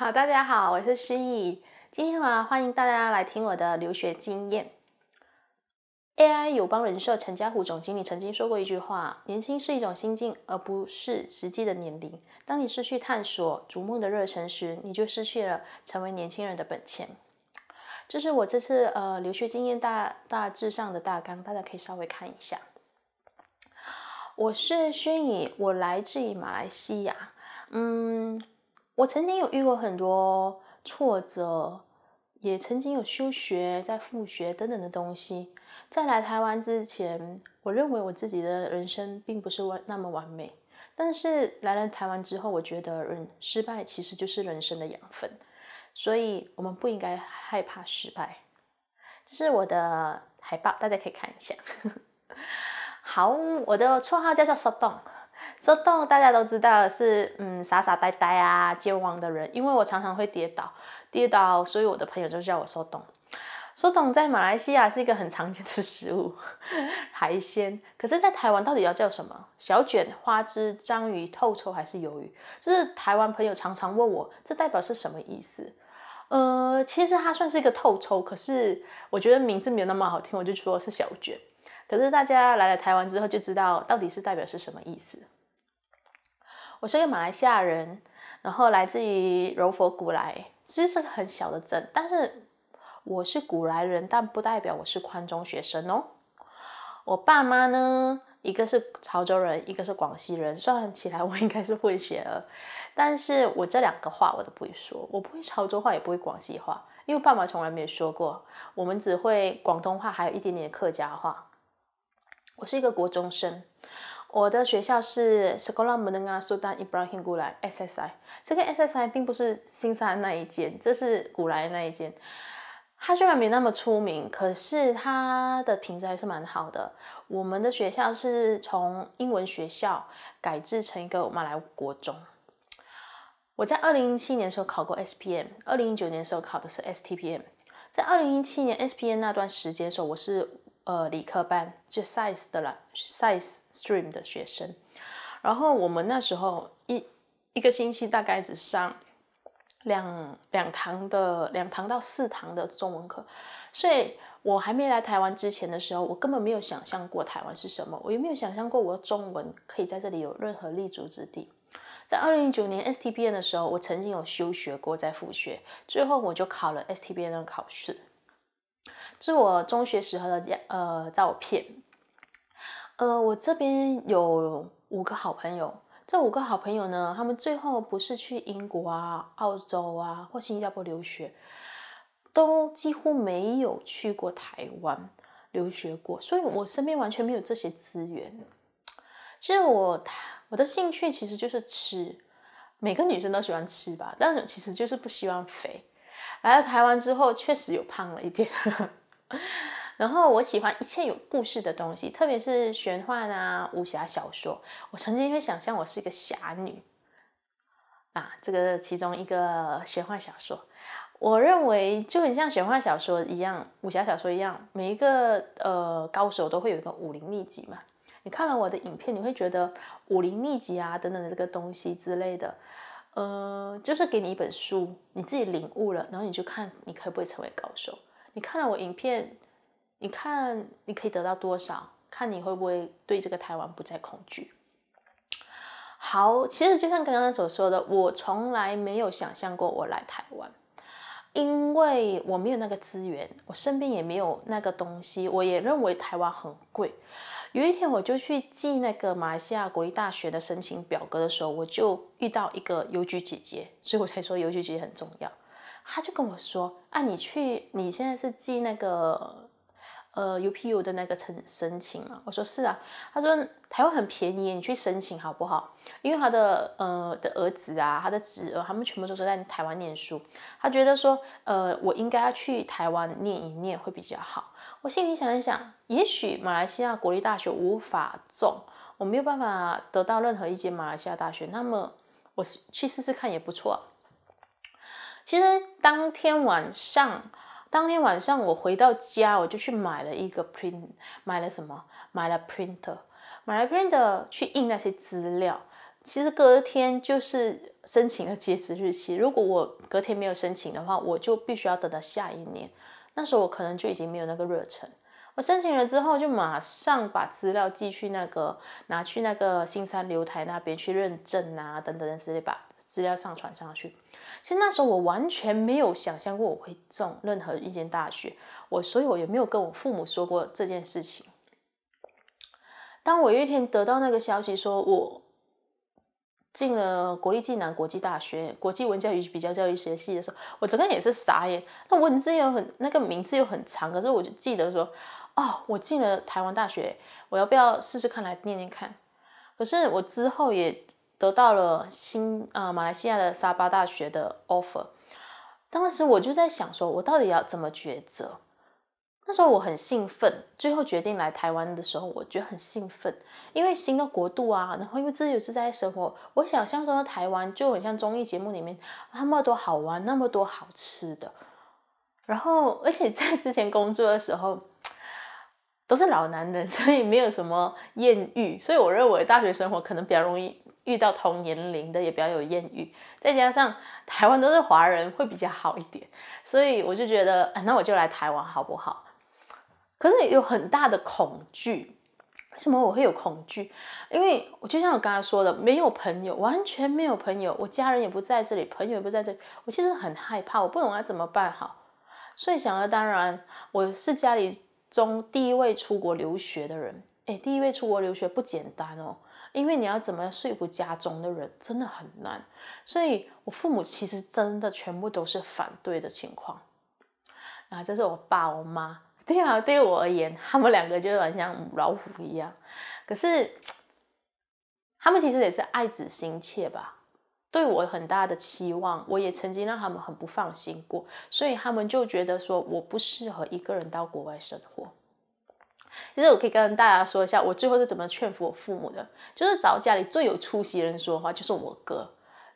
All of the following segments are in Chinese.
好，大家好，我是诗意。今天呢，欢迎大家来听我的留学经验。AI 友邦人寿陈家虎总经理曾经说过一句话：“年轻是一种心境，而不是实际的年龄。当你失去探索、逐梦的热忱时，你就失去了成为年轻人的本钱。”这是我这次呃留学经验大大致上的大纲，大家可以稍微看一下。我是薰怡，我来自于马来西亚。嗯。我曾经有遇过很多挫折，也曾经有休学、在复学等等的东西。在来台湾之前，我认为我自己的人生并不是完那么完美。但是来了台湾之后，我觉得人失败其实就是人生的养分，所以我们不应该害怕失败。这是我的海报，大家可以看一下。好，我的绰号叫做“骚动”。收动大家都知道是嗯傻傻呆呆啊健忘的人，因为我常常会跌倒，跌倒，所以我的朋友就叫我收动。收动在马来西亚是一个很常见的食物，海鲜。可是，在台湾到底要叫什么？小卷花枝章鱼透抽还是鱿鱼？就是台湾朋友常常问我，这代表是什么意思？呃，其实它算是一个透抽，可是我觉得名字没有那么好听，我就说是小卷。可是大家来了台湾之后，就知道到底是代表是什么意思。我是一个马来西亚人，然后来自于柔佛古来，其实是个很小的镇。但是我是古来人，但不代表我是宽中学生哦。我爸妈呢，一个是潮州人，一个是广西人，算起来我应该是混血儿。但是我这两个话我都不会说，我不会潮州话，也不会广西话，因为爸妈从来没有说过。我们只会广东话，还有一点点客家话。我是一个国中生。我的学校是 Sekolah Menengah Sutan Ibrahim Gulai SSI，这个 SSI 并不是新山那一间，这是古来那一间。它虽然没那么出名，可是它的品质还是蛮好的。我们的学校是从英文学校改制成一个马来国中。我在二零一七年的时候考过 SPM，二零一九年的时候考的是 STPM。在二零一七年 SPM 那段时间的时候，我是。呃，理科班就 Science 的了，Science stream 的学生。然后我们那时候一一个星期大概只上两两堂的，两堂到四堂的中文课。所以我还没来台湾之前的时候，我根本没有想象过台湾是什么。我也没有想象过我中文可以在这里有任何立足之地。在二零一九年 s t p n 的时候，我曾经有休学过，在复学，最后我就考了 s t p n 的考试。是我中学时候的呃照片，呃，我这边有五个好朋友，这五个好朋友呢，他们最后不是去英国啊、澳洲啊或新加坡留学，都几乎没有去过台湾留学过，所以我身边完全没有这些资源。其实我我的兴趣其实就是吃，每个女生都喜欢吃吧，但是其实就是不希望肥。来了台湾之后，确实有胖了一点。然后我喜欢一切有故事的东西，特别是玄幻啊、武侠小说。我曾经会想象我是一个侠女啊，这个其中一个玄幻小说。我认为就很像玄幻小说一样，武侠小说一样，每一个呃高手都会有一个武林秘籍嘛。你看了我的影片，你会觉得武林秘籍啊等等的这个东西之类的，呃，就是给你一本书，你自己领悟了，然后你就看你可不可以成为高手。你看了我影片，你看你可以得到多少？看你会不会对这个台湾不再恐惧？好，其实就像刚刚所说的，我从来没有想象过我来台湾，因为我没有那个资源，我身边也没有那个东西，我也认为台湾很贵。有一天我就去寄那个马来西亚国立大学的申请表格的时候，我就遇到一个邮局姐姐，所以我才说邮局姐姐很重要。他就跟我说：“啊，你去，你现在是寄那个，呃，U P U 的那个申申请啊。”我说：“是啊。”他说：“台湾很便宜，你去申请好不好？因为他的呃的儿子啊，他的侄儿，他们全部都是在台湾念书。他觉得说，呃，我应该要去台湾念一念会比较好。”我心里想一想，也许马来西亚国立大学无法中，我没有办法得到任何一间马来西亚大学，那么我去试试看也不错。其实当天晚上，当天晚上我回到家，我就去买了一个 p r i n t 买了什么？买了 printer，买了 printer 去印那些资料。其实隔天就是申请的截止日期。如果我隔天没有申请的话，我就必须要等到下一年，那时候我可能就已经没有那个热忱。我申请了之后，就马上把资料寄去那个，拿去那个新山留台那边去认证啊，等等等类，把资料上传上去。其实那时候我完全没有想象过我会中任何一间大学，我所以我也没有跟我父母说过这件事情。当我有一天得到那个消息，说我进了国立暨南国际大学国际文教与比较教育学系的时候，我整个人也是傻眼。那文字又很，那个名字又很长，可是我就记得说，哦，我进了台湾大学，我要不要试试看，来念念看？可是我之后也。得到了新啊马来西亚的沙巴大学的 offer，当时我就在想，说我到底要怎么抉择？那时候我很兴奋，最后决定来台湾的时候，我觉得很兴奋，因为新的国度啊，然后因为自由自在生活，我想象中的台湾就很像综艺节目里面那么多好玩，那么多好吃的，然后而且在之前工作的时候都是老男人，所以没有什么艳遇，所以我认为大学生活可能比较容易。遇到同年龄的也比较有艳遇，再加上台湾都是华人，会比较好一点。所以我就觉得，那我就来台湾好不好？可是有很大的恐惧。为什么我会有恐惧？因为我就像我刚才说的，没有朋友，完全没有朋友，我家人也不在这里，朋友也不在这里，我其实很害怕，我不懂该怎么办好。所以想了，当然我是家里中第一位出国留学的人。哎，第一位出国留学不简单哦，因为你要怎么说服家中的人，真的很难。所以我父母其实真的全部都是反对的情况。啊，这是我爸我妈，对啊，对我而言，他们两个就很像老虎一样。可是他们其实也是爱子心切吧，对我很大的期望。我也曾经让他们很不放心过，所以他们就觉得说我不适合一个人到国外生活。其实我可以跟大家说一下，我最后是怎么劝服我父母的，就是找家里最有出息人说话，就是我哥。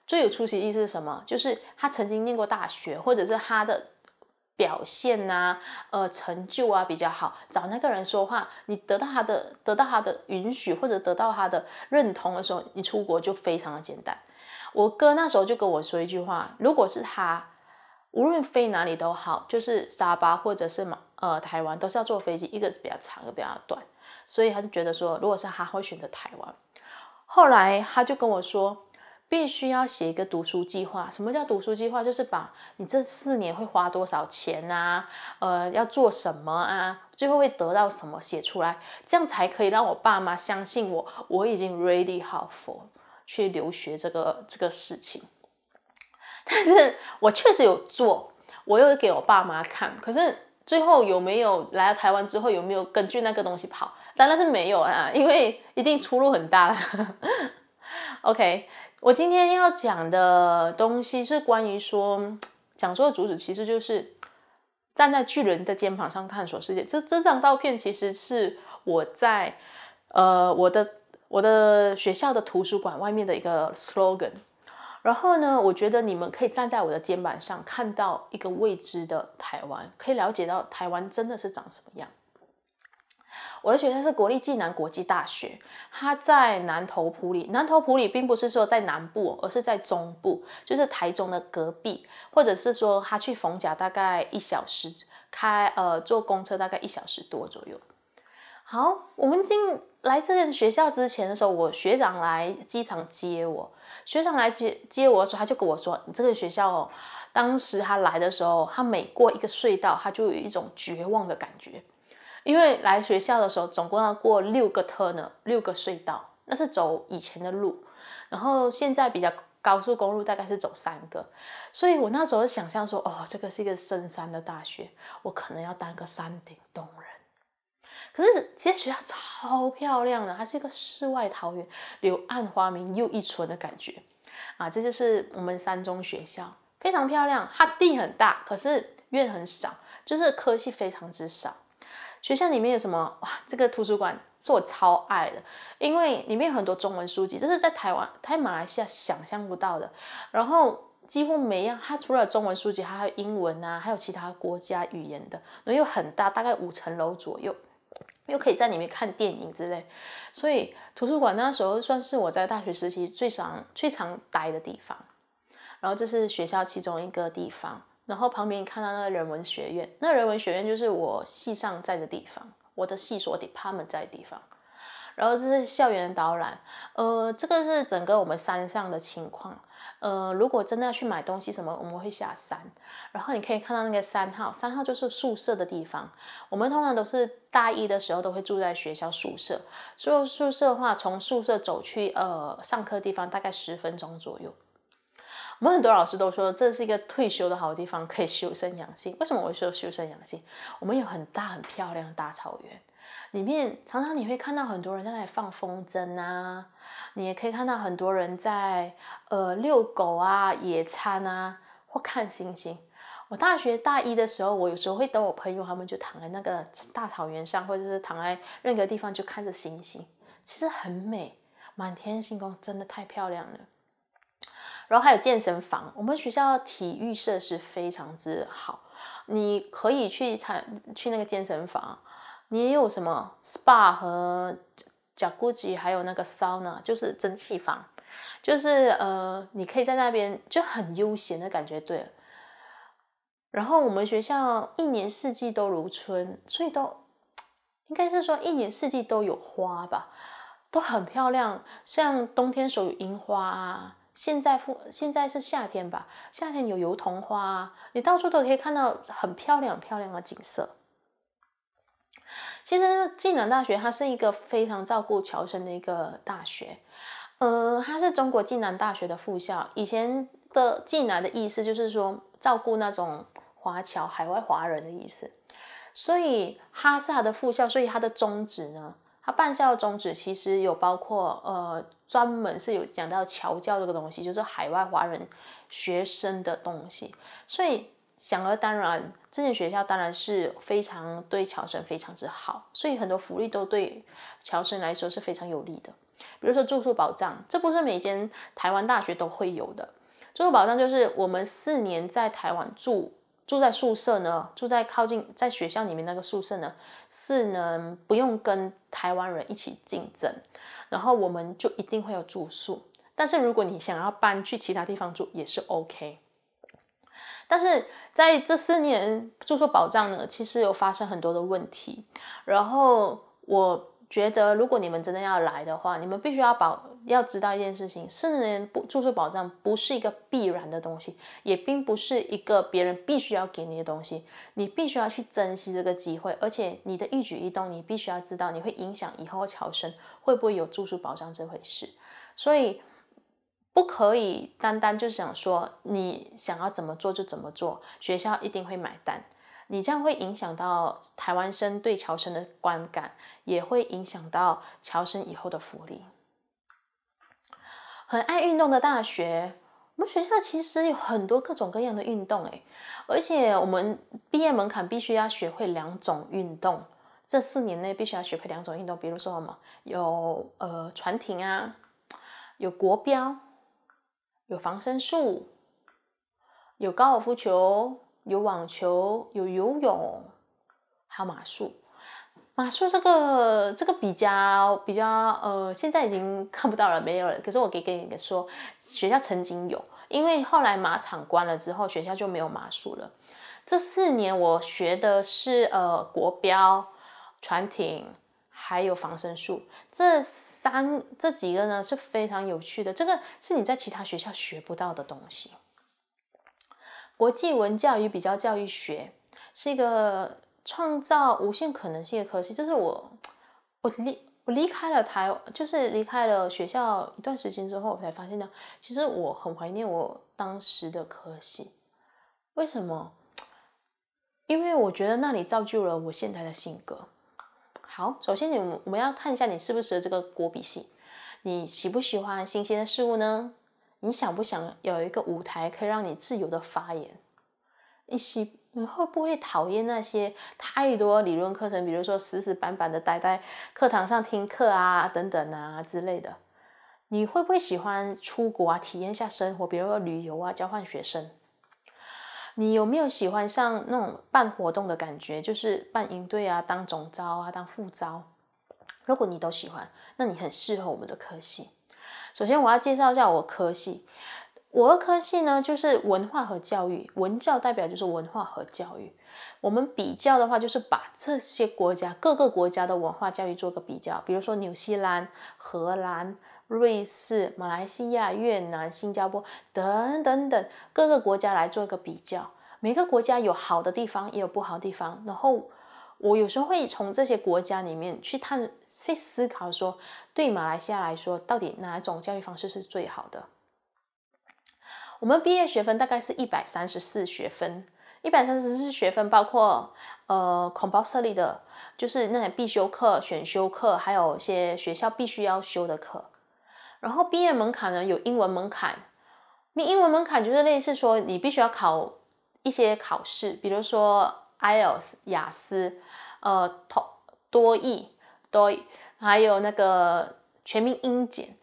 最有出息意思是什么？就是他曾经念过大学，或者是他的表现呐、呃成就啊比较好。找那个人说话，你得到他的得到他的允许或者得到他的认同的时候，你出国就非常的简单。我哥那时候就跟我说一句话：，如果是他，无论飞哪里都好，就是沙巴或者是马。呃，台湾都是要坐飞机，一个是比较长，一个比较短，所以他就觉得说，如果是他会选择台湾。后来他就跟我说，必须要写一个读书计划。什么叫读书计划？就是把你这四年会花多少钱啊，呃，要做什么啊，最后会得到什么，写出来，这样才可以让我爸妈相信我，我已经 ready 好 for 去留学这个这个事情。但是我确实有做，我又给我爸妈看，可是。最后有没有来到台湾之后有没有根据那个东西跑？当然是没有啊，因为一定出路很大。啦。OK，我今天要讲的东西是关于说，讲座的主旨其实就是站在巨人的肩膀上探索世界。这这张照片其实是我在呃我的我的学校的图书馆外面的一个 slogan。然后呢？我觉得你们可以站在我的肩膀上，看到一个未知的台湾，可以了解到台湾真的是长什么样。我的学校是国立暨南国际大学，它在南投埔里。南投埔里并不是说在南部，而是在中部，就是台中的隔壁，或者是说他去逢甲大概一小时开，呃，坐公车大概一小时多左右。好，我们进来这间学校之前的时候，我学长来机场接我。学长来接接我的时候，他就跟我说：“你这个学校，哦，当时他来的时候，他每过一个隧道，他就有一种绝望的感觉，因为来学校的时候，总共要过六个 turn 呢，六个隧道，那是走以前的路，然后现在比较高速公路，大概是走三个。所以我那时候想象说，哦，这个是一个深山的大学，我可能要当个山顶洞人。”可是，其实学校超漂亮的，它是一个世外桃源，柳暗花明又一村的感觉啊！这就是我们三中学校，非常漂亮。它地很大，可是院很少，就是科系非常之少。学校里面有什么哇？这个图书馆是我超爱的，因为里面有很多中文书籍，这是在台湾、在马来西亚想象不到的。然后几乎每样，它除了中文书籍，还有英文啊，还有其他国家语言的，后有很大，大概五层楼左右。又可以在里面看电影之类，所以图书馆那时候算是我在大学时期最常、最常待的地方。然后这是学校其中一个地方，然后旁边看到那个人文学院，那人文学院就是我系上在的地方，我的系所 department 在的地方。然后这是校园的导览，呃，这个是整个我们山上的情况。呃，如果真的要去买东西什么，我们会下山。然后你可以看到那个三号，三号就是宿舍的地方。我们通常都是大一的时候都会住在学校宿舍。住宿舍的话，从宿舍走去呃上课地方大概十分钟左右。我们很多老师都说这是一个退休的好地方，可以修身养性。为什么我说修身养性？我们有很大很漂亮的大草原。里面常常你会看到很多人在那里放风筝啊，你也可以看到很多人在呃遛狗啊、野餐啊或看星星。我大学大一的时候，我有时候会等我朋友他们就躺在那个大草原上，或者是躺在任何地方就看着星星，其实很美，满天星空真的太漂亮了。然后还有健身房，我们学校的体育设施非常之好，你可以去参去那个健身房。你有什么 SPA 和脚部肌，还有那个 sauna，就是蒸汽房，就是呃，你可以在那边就很悠闲的感觉。对了，然后我们学校一年四季都如春，所以都应该是说一年四季都有花吧，都很漂亮。像冬天有樱花，现在复现在是夏天吧，夏天有油桐花，你到处都可以看到很漂亮漂亮的景色。其实暨南大学它是一个非常照顾侨生的一个大学，呃，它是中国暨南大学的附校。以前的“暨南”的意思就是说照顾那种华侨海外华人的意思，所以哈萨的附校，所以它的宗旨呢，它办校宗旨其实有包括呃，专门是有讲到侨教这个东西，就是海外华人学生的东西，所以。想而当然，这间学校当然是非常对侨生非常之好，所以很多福利都对侨生来说是非常有利的。比如说住宿保障，这不是每间台湾大学都会有的。住宿保障就是我们四年在台湾住住在宿舍呢，住在靠近在学校里面那个宿舍呢，是能不用跟台湾人一起竞争，然后我们就一定会有住宿。但是如果你想要搬去其他地方住，也是 OK。但是在这四年住宿保障呢，其实有发生很多的问题。然后我觉得，如果你们真的要来的话，你们必须要保要知道一件事情：四年不住宿保障不是一个必然的东西，也并不是一个别人必须要给你的东西。你必须要去珍惜这个机会，而且你的一举一动，你必须要知道，你会影响以后乔生会不会有住宿保障这回事。所以。不可以单单就想说你想要怎么做就怎么做，学校一定会买单。你这样会影响到台湾生对侨生的观感，也会影响到侨生以后的福利。很爱运动的大学，我们学校其实有很多各种各样的运动，诶，而且我们毕业门槛必须要学会两种运动，这四年内必须要学会两种运动，比如说什么有呃船艇啊，有国标。有防身术，有高尔夫球，有网球，有游泳，还有马术。马术这个这个比较比较呃，现在已经看不到了，没有了。可是我可以跟你说，学校曾经有，因为后来马场关了之后，学校就没有马术了。这四年我学的是呃国标、船艇，还有防身术。这。三这几个呢是非常有趣的，这个是你在其他学校学不到的东西。国际文教与比较教育学是一个创造无限可能性的科系，就是我 我离我离开了台，就是离开了学校一段时间之后，我才发现呢，其实我很怀念我当时的科系。为什么？因为我觉得那里造就了我现在的性格。好，首先你我们要看一下你适不适合这个国笔系，你喜不喜欢新鲜的事物呢？你想不想有一个舞台可以让你自由的发言？你喜你会不会讨厌那些太多理论课程，比如说死死板板的呆在课堂上听课啊等等啊之类的？你会不会喜欢出国啊，体验一下生活，比如说旅游啊，交换学生？你有没有喜欢上那种办活动的感觉？就是办营队啊，当总招啊，当副招。如果你都喜欢，那你很适合我们的科系。首先，我要介绍一下我科系。我的科系呢，就是文化和教育，文教代表就是文化和教育。我们比较的话，就是把这些国家各个国家的文化教育做个比较，比如说纽西兰、荷兰。瑞士、马来西亚、越南、新加坡等等等各个国家来做一个比较，每个国家有好的地方，也有不好的地方。然后我有时候会从这些国家里面去探去思考，说对马来西亚来说，到底哪种教育方式是最好的？我们毕业学分大概是一百三十四学分，一百三十四学分包括呃 compulsory 的，就是那些必修课、选修课，还有一些学校必须要修的课。然后毕业门槛呢有英文门槛，那英文门槛就是类似说你必须要考一些考试，比如说 IELTS、雅思，呃，多多译多，还有那个全民英检，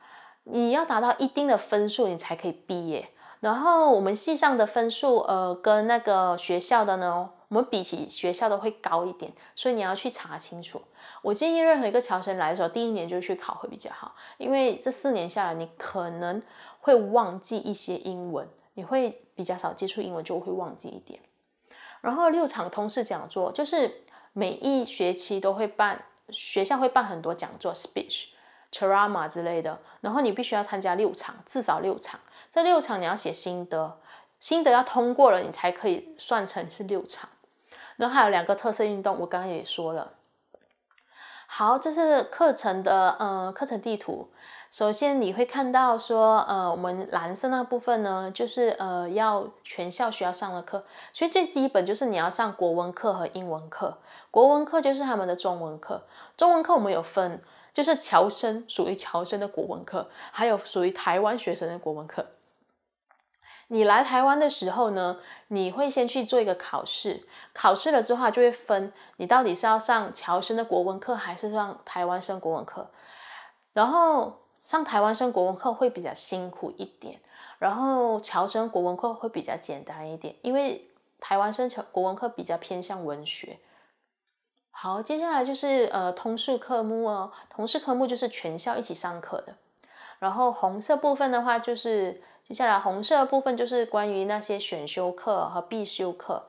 你要达到一定的分数你才可以毕业。然后我们系上的分数，呃，跟那个学校的呢？我们比起学校的会高一点，所以你要去查清楚。我建议任何一个侨生来的时候，第一年就去考核比较好，因为这四年下来，你可能会忘记一些英文，你会比较少接触英文，就会忘记一点。然后六场通识讲座，就是每一学期都会办，学校会办很多讲座，speech、charama 之类的，然后你必须要参加六场，至少六场。这六场你要写心得，心得要通过了，你才可以算成是六场。然后还有两个特色运动，我刚刚也说了。好，这是课程的呃课程地图。首先你会看到说，呃，我们蓝色那部分呢，就是呃要全校需要上的课。所以最基本就是你要上国文课和英文课。国文课就是他们的中文课，中文课我们有分，就是侨生属于侨生的国文课，还有属于台湾学生的国文课。你来台湾的时候呢，你会先去做一个考试，考试了之后就会分你到底是要上侨生的国文课还是上台湾生国文课，然后上台湾生国文课会比较辛苦一点，然后侨生国文课会比较简单一点，因为台湾生侨国文课比较偏向文学。好，接下来就是呃通识科目哦，通识科目就是全校一起上课的，然后红色部分的话就是。接下来红色的部分就是关于那些选修课和必修课。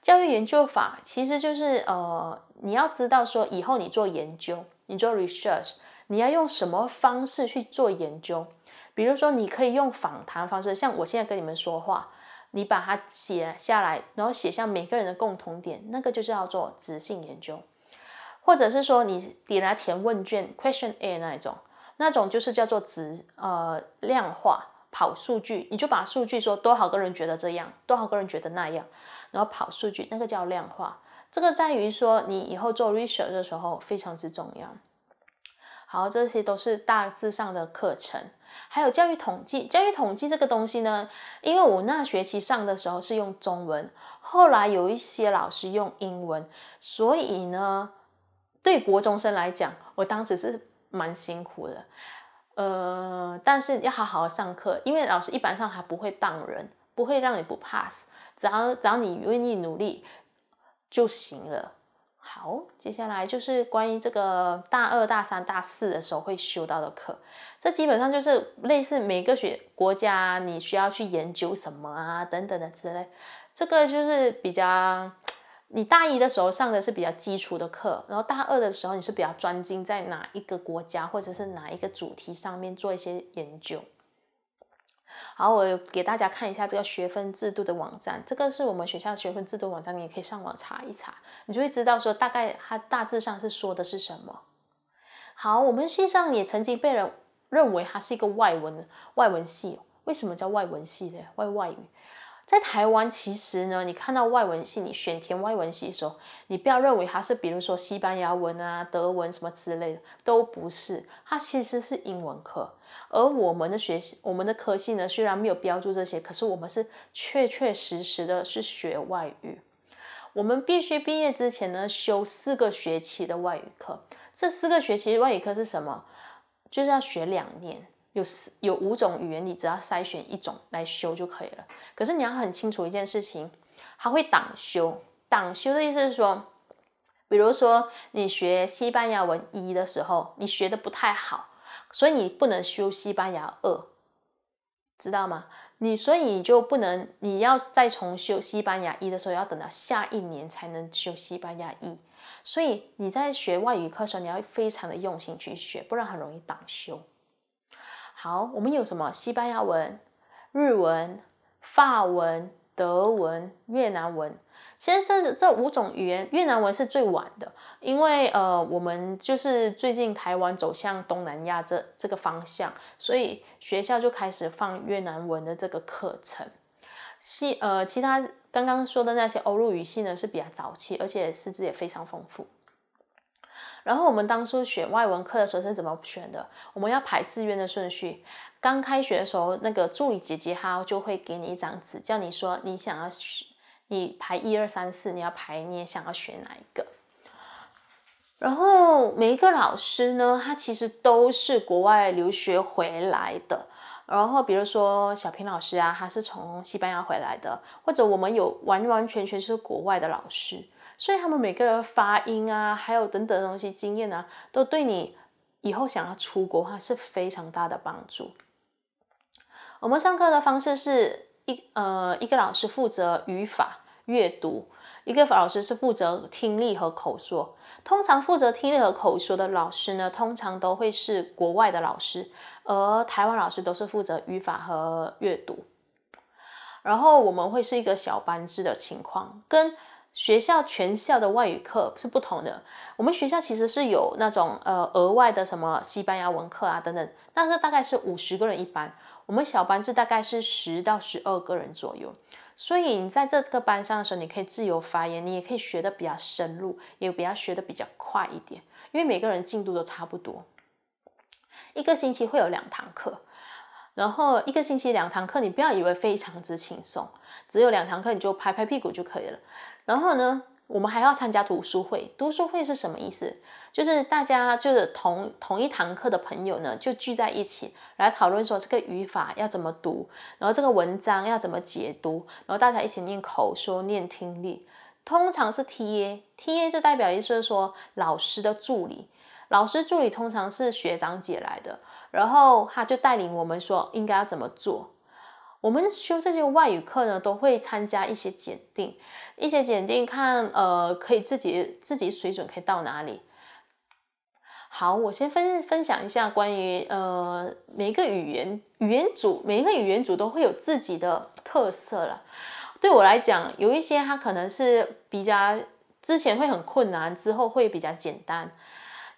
教育研究法其实就是呃，你要知道说以后你做研究，你做 research，你要用什么方式去做研究。比如说，你可以用访谈方式，像我现在跟你们说话，你把它写下来，然后写下每个人的共同点，那个就叫做质性研究。或者是说你给他填问卷 q u e s t i o n a i r 那一种，那种就是叫做质呃量化。跑数据，你就把数据说多少个人觉得这样，多少个人觉得那样，然后跑数据，那个叫量化。这个在于说，你以后做 research 的时候非常之重要。好，这些都是大致上的课程。还有教育统计，教育统计这个东西呢，因为我那学期上的时候是用中文，后来有一些老师用英文，所以呢，对国中生来讲，我当时是蛮辛苦的。呃，但是要好好上课，因为老师一般上还不会挡人，不会让你不 pass，只要只要你愿意努力就行了。好，接下来就是关于这个大二、大三、大四的时候会修到的课，这基本上就是类似每个学国家你需要去研究什么啊等等的之类，这个就是比较。你大一的时候上的是比较基础的课，然后大二的时候你是比较专精在哪一个国家或者是哪一个主题上面做一些研究。好，我给大家看一下这个学分制度的网站，这个是我们学校学分制度网站，你也可以上网查一查，你就会知道说大概它大致上是说的是什么。好，我们系上也曾经被人认为它是一个外文外文系，为什么叫外文系嘞？外外语。在台湾，其实呢，你看到外文系，你选填外文系的时候，你不要认为它是比如说西班牙文啊、德文什么之类的，都不是，它其实是英文课。而我们的学习，我们的科系呢，虽然没有标注这些，可是我们是确确实实的是学外语。我们必须毕业之前呢，修四个学期的外语课。这四个学期外语课是什么？就是要学两年。有四有五种语言，你只要筛选一种来修就可以了。可是你要很清楚一件事情，它会挡修。挡修的意思是说，比如说你学西班牙文一的时候，你学的不太好，所以你不能修西班牙二，知道吗？你所以你就不能，你要再重修西班牙一的时候，要等到下一年才能修西班牙一。所以你在学外语课的时候，你要非常的用心去学，不然很容易挡修。好，我们有什么西班牙文、日文、法文、德文、越南文。其实这这五种语言，越南文是最晚的，因为呃，我们就是最近台湾走向东南亚这这个方向，所以学校就开始放越南文的这个课程。西呃，其他刚刚说的那些欧陆语系呢，是比较早期，而且师资也非常丰富。然后我们当初选外文科的时候是怎么选的？我们要排志愿的顺序。刚开学的时候，那个助理姐姐她就会给你一张纸，叫你说你想要学，你排一二三四，你要排，你也想要选哪一个。然后每一个老师呢，他其实都是国外留学回来的。然后比如说小平老师啊，他是从西班牙回来的，或者我们有完完全全是国外的老师。所以他们每个人发音啊，还有等等东西经验啊，都对你以后想要出国的话是非常大的帮助。我们上课的方式是一呃，一个老师负责语法、阅读，一个老师是负责听力和口说。通常负责听力和口说的老师呢，通常都会是国外的老师，而台湾老师都是负责语法和阅读。然后我们会是一个小班制的情况，跟。学校全校的外语课是不同的。我们学校其实是有那种呃额外的什么西班牙文课啊等等，但是大概是五十个人一班，我们小班制大概是十到十二个人左右。所以你在这个班上的时候，你可以自由发言，你也可以学的比较深入，也比较学的比较快一点，因为每个人进度都差不多。一个星期会有两堂课，然后一个星期两堂课，你不要以为非常之轻松，只有两堂课你就拍拍屁股就可以了。然后呢，我们还要参加读书会。读书会是什么意思？就是大家就是同同一堂课的朋友呢，就聚在一起来讨论说这个语法要怎么读，然后这个文章要怎么解读，然后大家一起念口说、念听力。通常是 T A，T A 就代表意思是说老师的助理，老师助理通常是学长姐来的，然后他就带领我们说应该要怎么做。我们修这些外语课呢，都会参加一些检定，一些检定看，呃，可以自己自己水准可以到哪里。好，我先分分享一下关于，呃，每个语言语言组，每一个语言组都会有自己的特色了。对我来讲，有一些它可能是比较之前会很困难，之后会比较简单；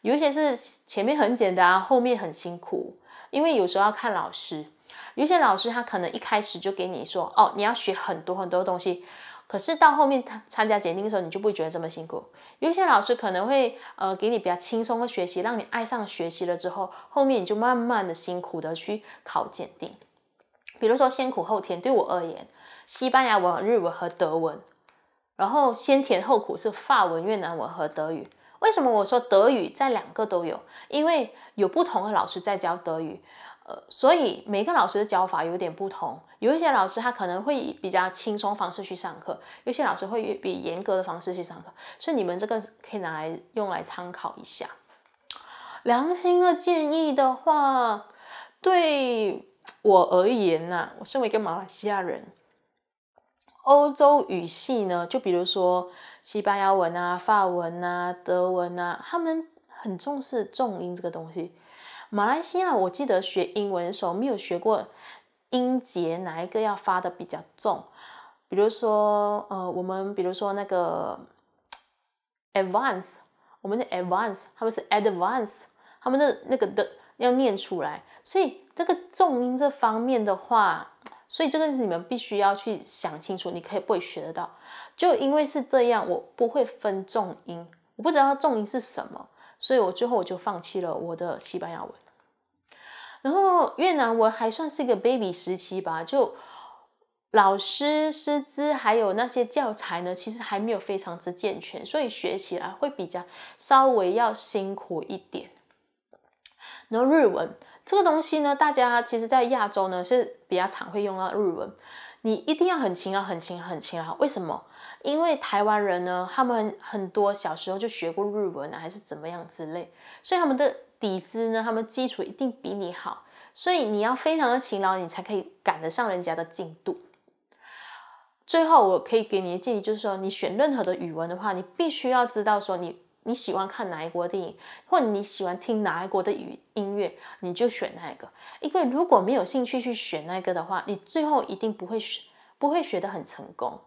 有一些是前面很简单，后面很辛苦，因为有时候要看老师。有些老师他可能一开始就给你说哦，你要学很多很多东西，可是到后面他参加检定的时候，你就不会觉得这么辛苦。有些老师可能会呃给你比较轻松的学习，让你爱上学习了之后，后面你就慢慢的辛苦的去考检定。比如说先苦后甜，对我而言，西班牙文、日文和德文；然后先甜后苦是法文、越南文和德语。为什么我说德语在两个都有？因为有不同的老师在教德语。呃，所以每个老师的教法有点不同，有一些老师他可能会以比较轻松方式去上课，有些老师会以比严格的方式去上课，所以你们这个可以拿来用来参考一下。良心的建议的话，对我而言啊，我身为一个马来西亚人，欧洲语系呢，就比如说西班牙文啊、法文啊、德文啊，他们很重视重音这个东西。马来西亚，我记得学英文的时候，没有学过音节哪一个要发的比较重。比如说，呃，我们比如说那个 advance，我们的 advance，他们是 advance，他们的那个的要念出来。所以这个重音这方面的话，所以这个是你们必须要去想清楚，你可以不会学得到。就因为是这样，我不会分重音，我不知道重音是什么。所以我最后我就放弃了我的西班牙文，然后越南文还算是一个 baby 时期吧，就老师师资还有那些教材呢，其实还没有非常之健全，所以学起来会比较稍微要辛苦一点。然后日文这个东西呢，大家其实在亚洲呢是比较常会用到日文，你一定要很勤啊，很勤，很勤啊！为什么？因为台湾人呢，他们很多小时候就学过日文啊，还是怎么样之类，所以他们的底子呢，他们基础一定比你好，所以你要非常的勤劳，你才可以赶得上人家的进度。最后，我可以给你的建议就是说，你选任何的语文的话，你必须要知道说，你你喜欢看哪一国的电影，或者你喜欢听哪一国的语音乐，你就选那个。因为如果没有兴趣去选那个的话，你最后一定不会学，不会学得很成功。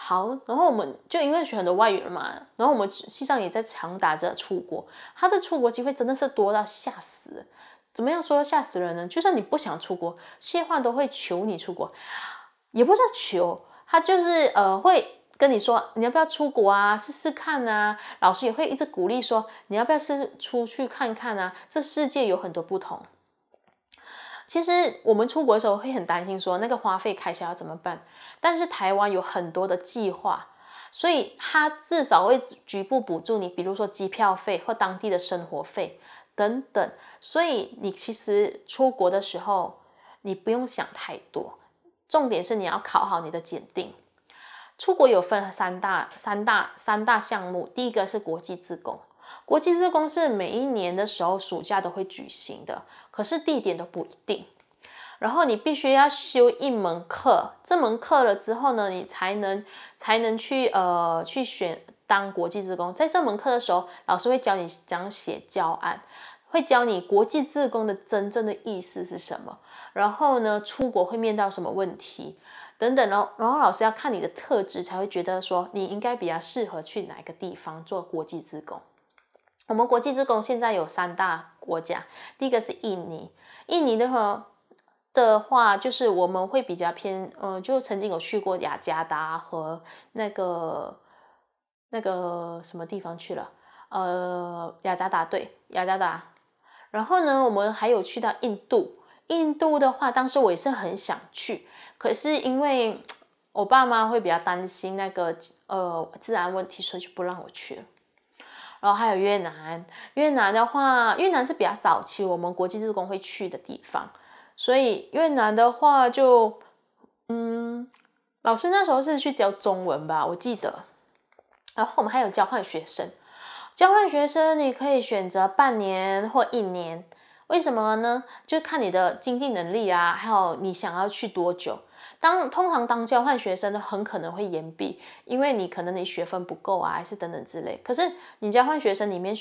好，然后我们就因为学很多外语了嘛，然后我们实际上也在强打着出国，他的出国机会真的是多到吓死。怎么样说吓死人呢？就算你不想出国，谢焕都会求你出国，也不是求，他就是呃会跟你说你要不要出国啊，试试看啊，老师也会一直鼓励说你要不要试出去看看啊，这世界有很多不同。其实我们出国的时候会很担心，说那个花费开销要怎么办？但是台湾有很多的计划，所以它至少会局部补助你，比如说机票费或当地的生活费等等。所以你其实出国的时候，你不用想太多，重点是你要考好你的检定。出国有分三大、三大、三大项目，第一个是国际自贡。国际自公是每一年的时候暑假都会举行的，可是地点都不一定。然后你必须要修一门课，这门课了之后呢，你才能才能去呃去选当国际自公。在这门课的时候，老师会教你讲写教案，会教你国际自公的真正的意思是什么，然后呢出国会面到什么问题等等喽。然后老师要看你的特质，才会觉得说你应该比较适合去哪个地方做国际自公。我们国际职工现在有三大国家，第一个是印尼。印尼的话的话，就是我们会比较偏，嗯，就曾经有去过雅加达和那个那个什么地方去了，呃，雅加达对，雅加达。然后呢，我们还有去到印度。印度的话，当时我也是很想去，可是因为我爸妈会比较担心那个呃治安问题，所以就不让我去了。然后还有越南，越南的话，越南是比较早期我们国际日工会去的地方，所以越南的话就，嗯，老师那时候是去教中文吧，我记得。然后我们还有交换学生，交换学生你可以选择半年或一年，为什么呢？就看你的经济能力啊，还有你想要去多久。当通常当交换学生的很可能会延毕，因为你可能你学分不够啊，还是等等之类。可是你交换学生里面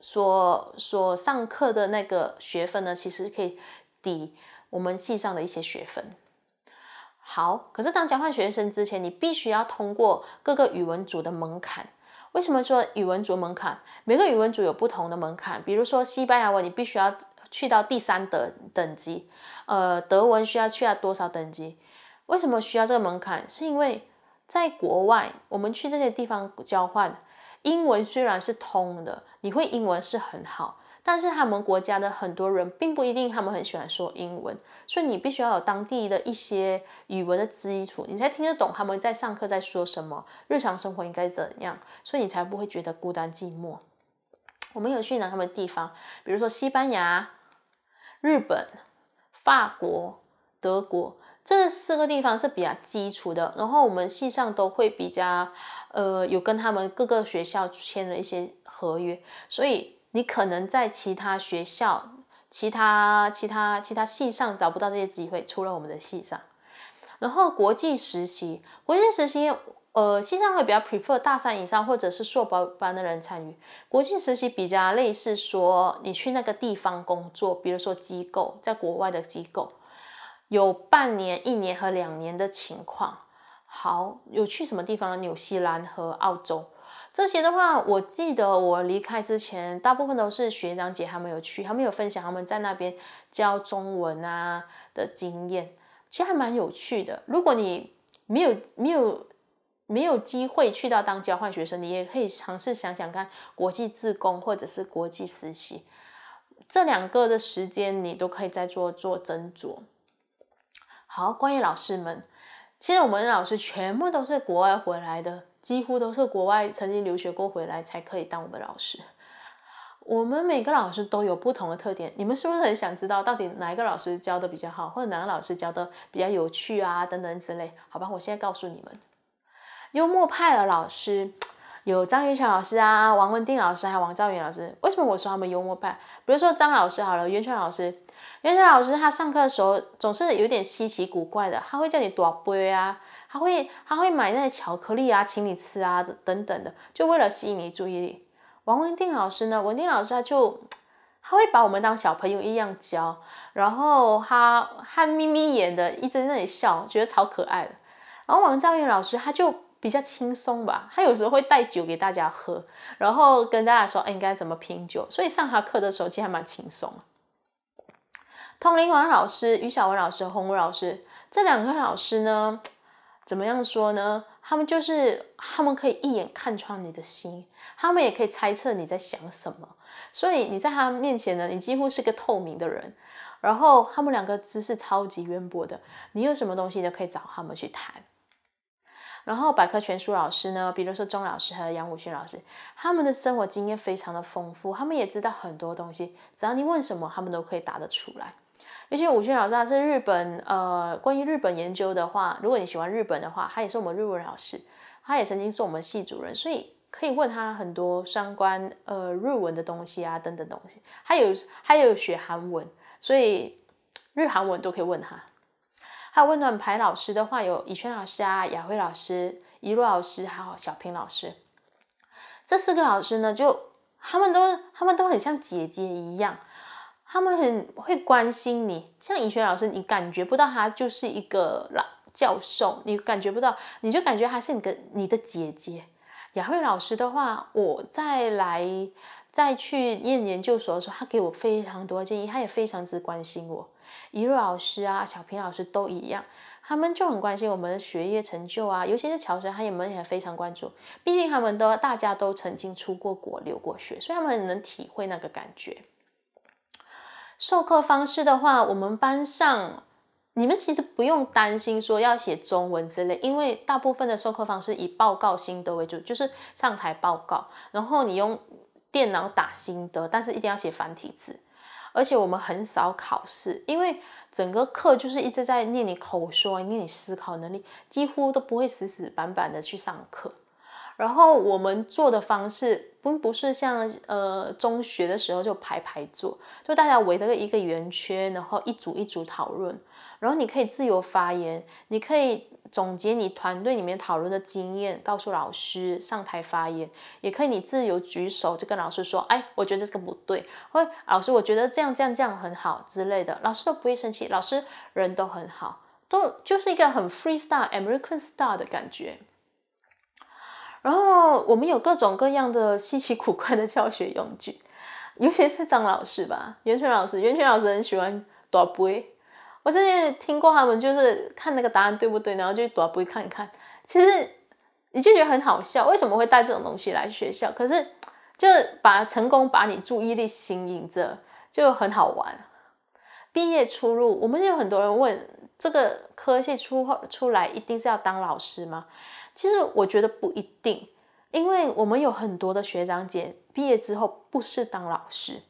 所所上课的那个学分呢，其实可以抵我们系上的一些学分。好，可是当交换学生之前，你必须要通过各个语文组的门槛。为什么说语文组门槛？每个语文组有不同的门槛。比如说西班牙文，你必须要去到第三等等级。呃，德文需要去到多少等级？为什么需要这个门槛？是因为在国外，我们去这些地方交换，英文虽然是通的，你会英文是很好，但是他们国家的很多人并不一定他们很喜欢说英文，所以你必须要有当地的一些语文的基础，你才听得懂他们在上课在说什么，日常生活应该怎样，所以你才不会觉得孤单寂寞。我们有去拿他们地方，比如说西班牙、日本、法国、德国。这四个地方是比较基础的，然后我们系上都会比较，呃，有跟他们各个学校签了一些合约，所以你可能在其他学校、其他、其他、其他系上找不到这些机会，除了我们的系上。然后国际实习，国际实习，呃，系上会比较 prefer 大三以上或者是硕博班的人参与。国际实习比较类似说，你去那个地方工作，比如说机构，在国外的机构。有半年、一年和两年的情况。好，有去什么地方？纽西兰和澳洲这些的话，我记得我离开之前，大部分都是学长姐他们有去，他们有分享他们在那边教中文啊的经验，其实还蛮有趣的。如果你没有没有没有机会去到当交换学生，你也可以尝试想想看，国际自工或者是国际实习这两个的时间，你都可以再做做斟酌。好，关于老师们，其实我们的老师全部都是国外回来的，几乎都是国外曾经留学过回来才可以当我们老师。我们每个老师都有不同的特点，你们是不是很想知道到底哪一个老师教的比较好，或者哪个老师教的比较有趣啊，等等之类？好吧，我现在告诉你们，幽默派的老师。有张元泉老师啊，王文定老师，还有王兆云老师。为什么我说他们幽默派？比如说张老师好了，元泉老师，元泉老师他上课的时候总是有点稀奇古怪的，他会叫你跺杯啊，他会他会买那些巧克力啊，请你吃啊等等的，就为了吸引你注意力。王文定老师呢，文定老师他就他会把我们当小朋友一样教，然后他和眯眯眼的一直在那里笑，觉得超可爱的。然后王兆云老师他就。比较轻松吧，他有时候会带酒给大家喝，然后跟大家说，哎，应该怎么品酒？所以上他课的时候其实还蛮轻松。通灵王老师、于小文老师、洪武老师这两个老师呢，怎么样说呢？他们就是他们可以一眼看穿你的心，他们也可以猜测你在想什么，所以你在他面前呢，你几乎是个透明的人。然后他们两个知识超级渊博的，你有什么东西都可以找他们去谈。然后百科全书老师呢，比如说钟老师和杨武宣老师，他们的生活经验非常的丰富，他们也知道很多东西。只要你问什么，他们都可以答得出来。尤其武宣老师，他是日本，呃，关于日本研究的话，如果你喜欢日本的话，他也是我们日文老师，他也曾经是我们系主任，所以可以问他很多相关呃日文的东西啊等等东西。还有还有学韩文，所以日韩文都可以问他。还有温暖牌老师的话，有以轩老师啊、雅慧老师、一路老师，还有小平老师。这四个老师呢，就他们都他们都很像姐姐一样，他们很会关心你。像以轩老师，你感觉不到他就是一个老教授，你感觉不到，你就感觉他是你的你的姐姐。雅慧老师的话，我再来再去念研究所的时候，他给我非常多建议，他也非常之关心我。一路老师啊，小平老师都一样，他们就很关心我们的学业成就啊，尤其是乔生，他们也非常关注。毕竟他们都，大家都曾经出过国，留过学，所以他们很能体会那个感觉。授课方式的话，我们班上，你们其实不用担心说要写中文之类，因为大部分的授课方式以报告心得为主，就是上台报告，然后你用电脑打心得，但是一定要写繁体字。而且我们很少考试，因为整个课就是一直在念你口说，念你思考能力，几乎都不会死死板板的去上课。然后我们做的方式并不是像呃中学的时候就排排坐，就大家围在一个圆圈，然后一组一组讨论，然后你可以自由发言，你可以。总结你团队里面讨论的经验，告诉老师上台发言，也可以你自由举手就跟老师说：“哎，我觉得这个不对。”或老师我觉得这样这样这样很好之类的，老师都不会生气，老师人都很好，都就是一个很 free s t y l e American star 的感觉。然后我们有各种各样的稀奇古怪的教学用具，尤其是张老师吧，袁泉老师，袁泉老师很喜欢大杯。我之前听过他们，就是看那个答案对不对，然后就躲不会看看。其实你就觉得很好笑，为什么会带这种东西来学校？可是就是把成功把你注意力吸引着，就很好玩。毕业出路，我们有很多人问，这个科系出出来一定是要当老师吗？其实我觉得不一定，因为我们有很多的学长姐毕业之后不是当老师。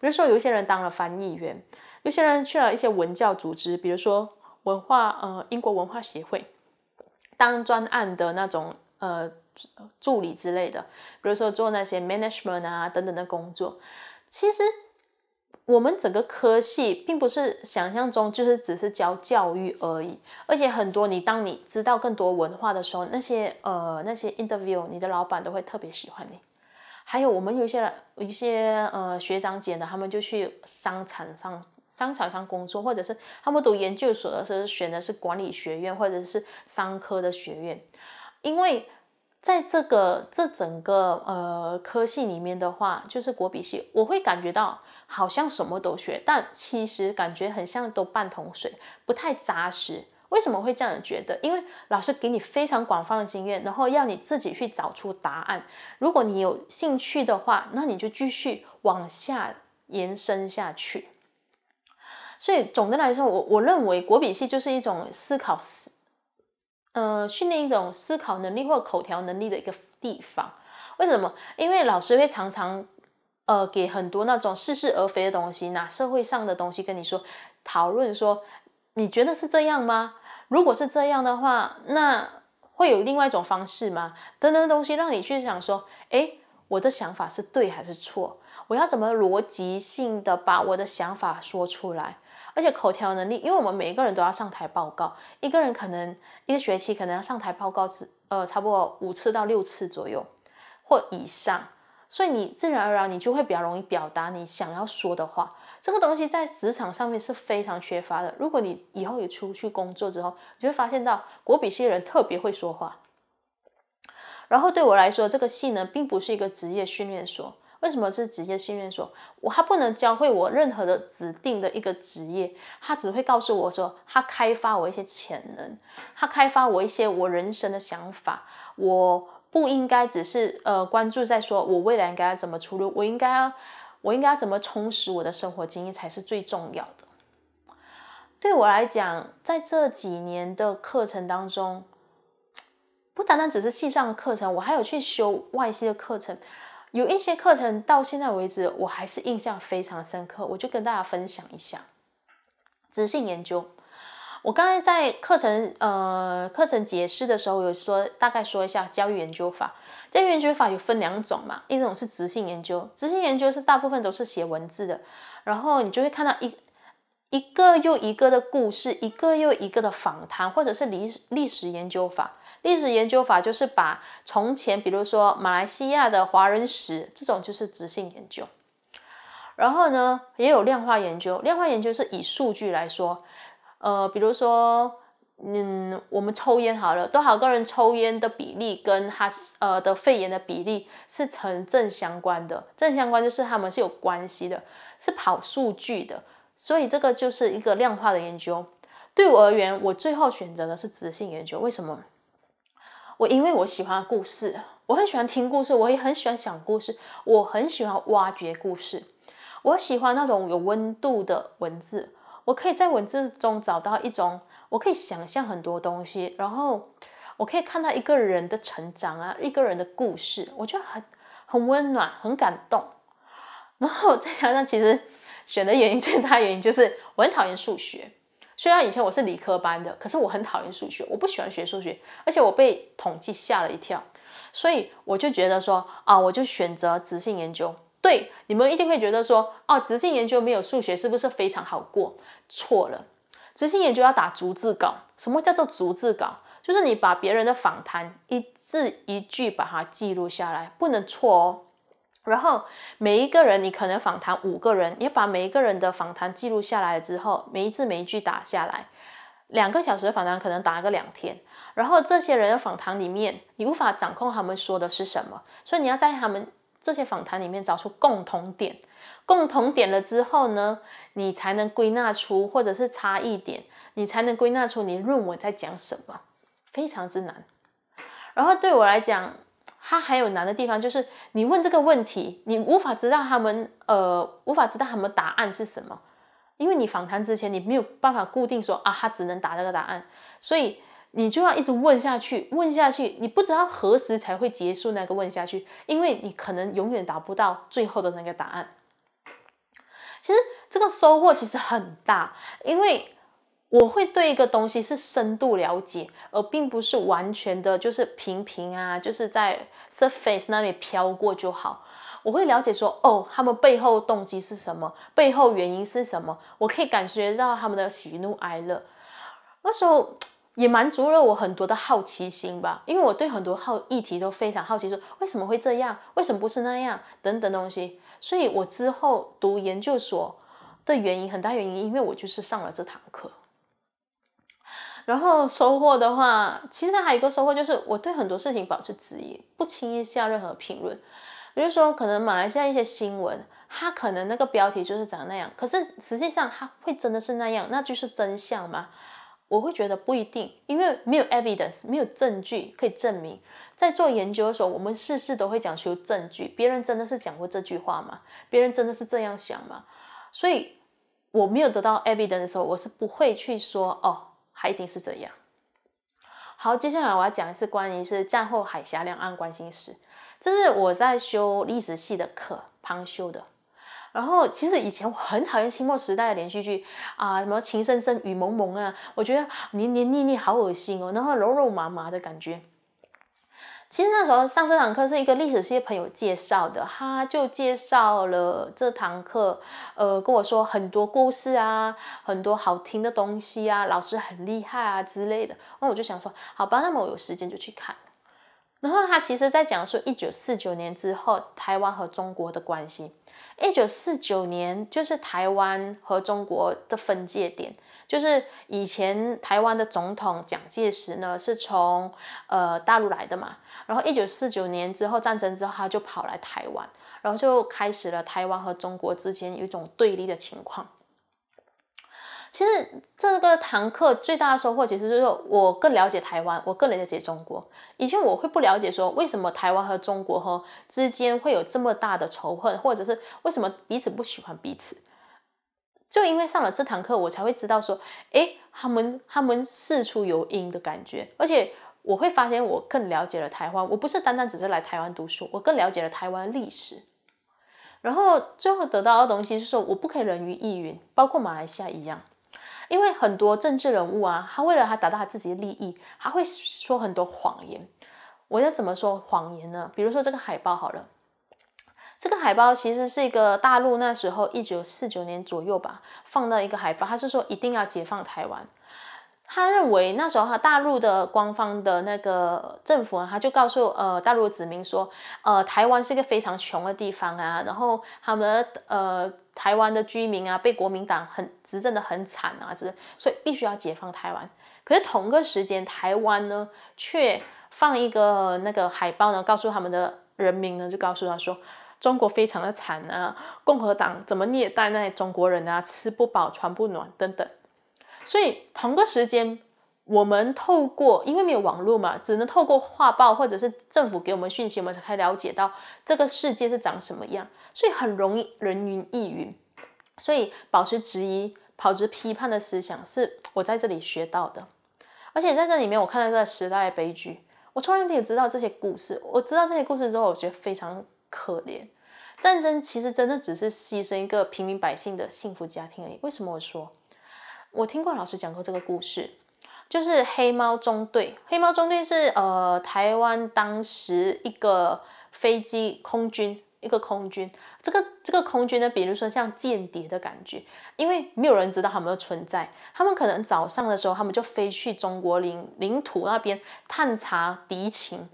比如说，有一些人当了翻译员，有些人去了一些文教组织，比如说文化呃英国文化协会，当专案的那种呃助理之类的，比如说做那些 management 啊等等的工作。其实我们整个科系并不是想象中就是只是教教育而已，而且很多你当你知道更多文化的时候，那些呃那些 interview 你的老板都会特别喜欢你。还有我们有些一些呃学长姐呢，他们就去商场上商场上工作，或者是他们读研究所的时候选的是管理学院或者是商科的学院，因为在这个这整个呃科系里面的话，就是国笔系，我会感觉到好像什么都学，但其实感觉很像都半桶水，不太扎实。为什么会这样觉得？因为老师给你非常广泛的经验，然后要你自己去找出答案。如果你有兴趣的话，那你就继续往下延伸下去。所以总的来说，我我认为国笔系就是一种思考思，呃，训练一种思考能力或口条能力的一个地方。为什么？因为老师会常常，呃，给很多那种似是而非的东西，拿社会上的东西跟你说讨论说。你觉得是这样吗？如果是这样的话，那会有另外一种方式吗？等等东西让你去想说，诶，我的想法是对还是错？我要怎么逻辑性的把我的想法说出来？而且口条能力，因为我们每一个人都要上台报告，一个人可能一个学期可能要上台报告，呃，差不多五次到六次左右或以上，所以你自然而然你就会比较容易表达你想要说的话。这个东西在职场上面是非常缺乏的。如果你以后也出去工作之后，你就会发现到国比系人特别会说话。然后对我来说，这个系呢并不是一个职业训练所。为什么是职业训练所？我它不能教会我任何的指定的一个职业，它只会告诉我说，它开发我一些潜能，它开发我一些我人生的想法。我不应该只是呃关注在说我未来应该怎么出路，我应该。我应该要怎么充实我的生活经验才是最重要的？对我来讲，在这几年的课程当中，不单单只是系上的课程，我还有去修外系的课程。有一些课程到现在为止，我还是印象非常深刻，我就跟大家分享一下。知性研究。我刚才在课程，呃，课程解释的时候有说，大概说一下教育研究法。教育研究法有分两种嘛，一种是直性研究，直性研究是大部分都是写文字的，然后你就会看到一一个又一个的故事，一个又一个的访谈，或者是历历史研究法。历史研究法就是把从前，比如说马来西亚的华人史，这种就是直性研究。然后呢，也有量化研究，量化研究是以数据来说。呃，比如说，嗯，我们抽烟好了，多少个人抽烟的比例跟他呃的肺炎的比例是成正相关的，正相关就是他们是有关系的，是跑数据的，所以这个就是一个量化的研究。对我而言，我最后选择的是直性研究，为什么？我因为我喜欢故事，我很喜欢听故事，我也很喜欢讲故事，我很喜欢挖掘故事，我喜欢那种有温度的文字。我可以在文字中找到一种，我可以想象很多东西，然后我可以看到一个人的成长啊，一个人的故事，我觉得很很温暖，很感动。然后再加上，其实选的原因 最大原因就是，我很讨厌数学。虽然以前我是理科班的，可是我很讨厌数学，我不喜欢学数学，而且我被统计吓了一跳，所以我就觉得说啊，我就选择直性研究。对，你们一定会觉得说，哦，执行研究没有数学是不是非常好过？错了，执行研究要打逐字稿。什么叫做逐字稿？就是你把别人的访谈一字一句把它记录下来，不能错哦。然后每一个人，你可能访谈五个人，你把每一个人的访谈记录下来之后，每一字每一句打下来，两个小时的访谈可能打个两天。然后这些人的访谈里面，你无法掌控他们说的是什么，所以你要在他们。这些访谈里面找出共同点，共同点了之后呢，你才能归纳出或者是差异点，你才能归纳出你论文在讲什么，非常之难。然后对我来讲，它还有难的地方就是，你问这个问题，你无法知道他们，呃，无法知道他们答案是什么，因为你访谈之前你没有办法固定说啊，他只能答这个答案，所以。你就要一直问下去，问下去，你不知道何时才会结束那个问下去，因为你可能永远达不到最后的那个答案。其实这个收获其实很大，因为我会对一个东西是深度了解，而并不是完全的，就是平平啊，就是在 surface 那里飘过就好。我会了解说，哦，他们背后动机是什么，背后原因是什么，我可以感觉到他们的喜怒哀乐。那时候。也满足了我很多的好奇心吧，因为我对很多好议题都非常好奇，说为什么会这样，为什么不是那样等等东西。所以，我之后读研究所的原因很大原因，因为我就是上了这堂课。然后收获的话，其实还有一个收获就是，我对很多事情保持质疑，不轻易下任何评论。比如说，可能马来西亚一些新闻，它可能那个标题就是长那样，可是实际上它会真的是那样，那就是真相吗？我会觉得不一定，因为没有 evidence，没有证据可以证明。在做研究的时候，我们事事都会讲求证据。别人真的是讲过这句话吗？别人真的是这样想吗？所以，我没有得到 evidence 的时候，我是不会去说哦，还一定是这样。好，接下来我要讲的是关于是战后海峡两岸关系史，这是我在修历史系的课旁修的。然后，其实以前我很讨厌清末时代的连续剧啊，什么《情深深雨蒙蒙》啊，我觉得黏黏腻腻，好恶心哦，然后肉肉麻麻的感觉。其实那时候上这堂课是一个历史系朋友介绍的，他就介绍了这堂课，呃，跟我说很多故事啊，很多好听的东西啊，老师很厉害啊之类的。然我就想说，好吧，那么我有时间就去看。然后他其实在讲述一九四九年之后台湾和中国的关系。一九四九年就是台湾和中国的分界点，就是以前台湾的总统蒋介石呢是从呃大陆来的嘛，然后一九四九年之后战争之后他就跑来台湾，然后就开始了台湾和中国之间有一种对立的情况。其实这个堂课最大的收获，其实就是我更了解台湾，我更了解中国。以前我会不了解说为什么台湾和中国和之间会有这么大的仇恨，或者是为什么彼此不喜欢彼此。就因为上了这堂课，我才会知道说，诶，他们他们事出有因的感觉。而且我会发现，我更了解了台湾。我不是单单只是来台湾读书，我更了解了台湾历史。然后最后得到的东西是说，我不可以人云亦云，包括马来西亚一样。因为很多政治人物啊，他为了他达到他自己的利益，他会说很多谎言。我要怎么说谎言呢？比如说这个海报好了，这个海报其实是一个大陆那时候一九四九年左右吧，放到一个海报，他是说一定要解放台湾。他认为那时候哈，大陆的官方的那个政府啊，他就告诉呃大陆的子民说，呃，台湾是一个非常穷的地方啊，然后他们呃。台湾的居民啊，被国民党很执政的很惨啊，这所以必须要解放台湾。可是同个时间，台湾呢却放一个那个海报呢，告诉他们的人民呢，就告诉他说，中国非常的惨啊，共和党怎么虐待那些中国人啊，吃不饱，穿不暖等等。所以同个时间。我们透过，因为没有网络嘛，只能透过画报或者是政府给我们讯息，我们才了解到这个世界是长什么样。所以很容易人云亦云，所以保持质疑、保持批判的思想是我在这里学到的。而且在这里面，我看到这个时代的悲剧。我突然间有知道这些故事。我知道这些故事之后，我觉得非常可怜。战争其实真的只是牺牲一个平民百姓的幸福家庭而已。为什么我说？我听过老师讲过这个故事。就是黑猫中队，黑猫中队是呃台湾当时一个飞机空军，一个空军。这个这个空军呢，比如说像间谍的感觉，因为没有人知道他们的存在。他们可能早上的时候，他们就飞去中国领领土那边探查敌情。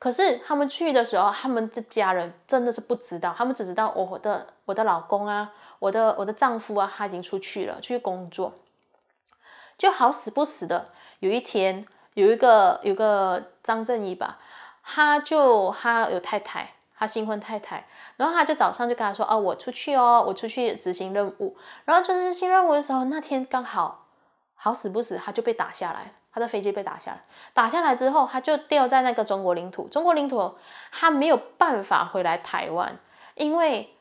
可是他们去的时候，他们的家人真的是不知道，他们只知道我的我的老公啊，我的我的丈夫啊，他已经出去了，去工作。就好死不死的，有一天有一个有个张正义吧，他就他有太太，他新婚太太，然后他就早上就跟他说啊，我出去哦，我出去执行任务。然后执行任务的时候，那天刚好好死不死他就被打下来，他的飞机被打下来，打下来之后他就掉在那个中国领土，中国领土他没有办法回来台湾，因为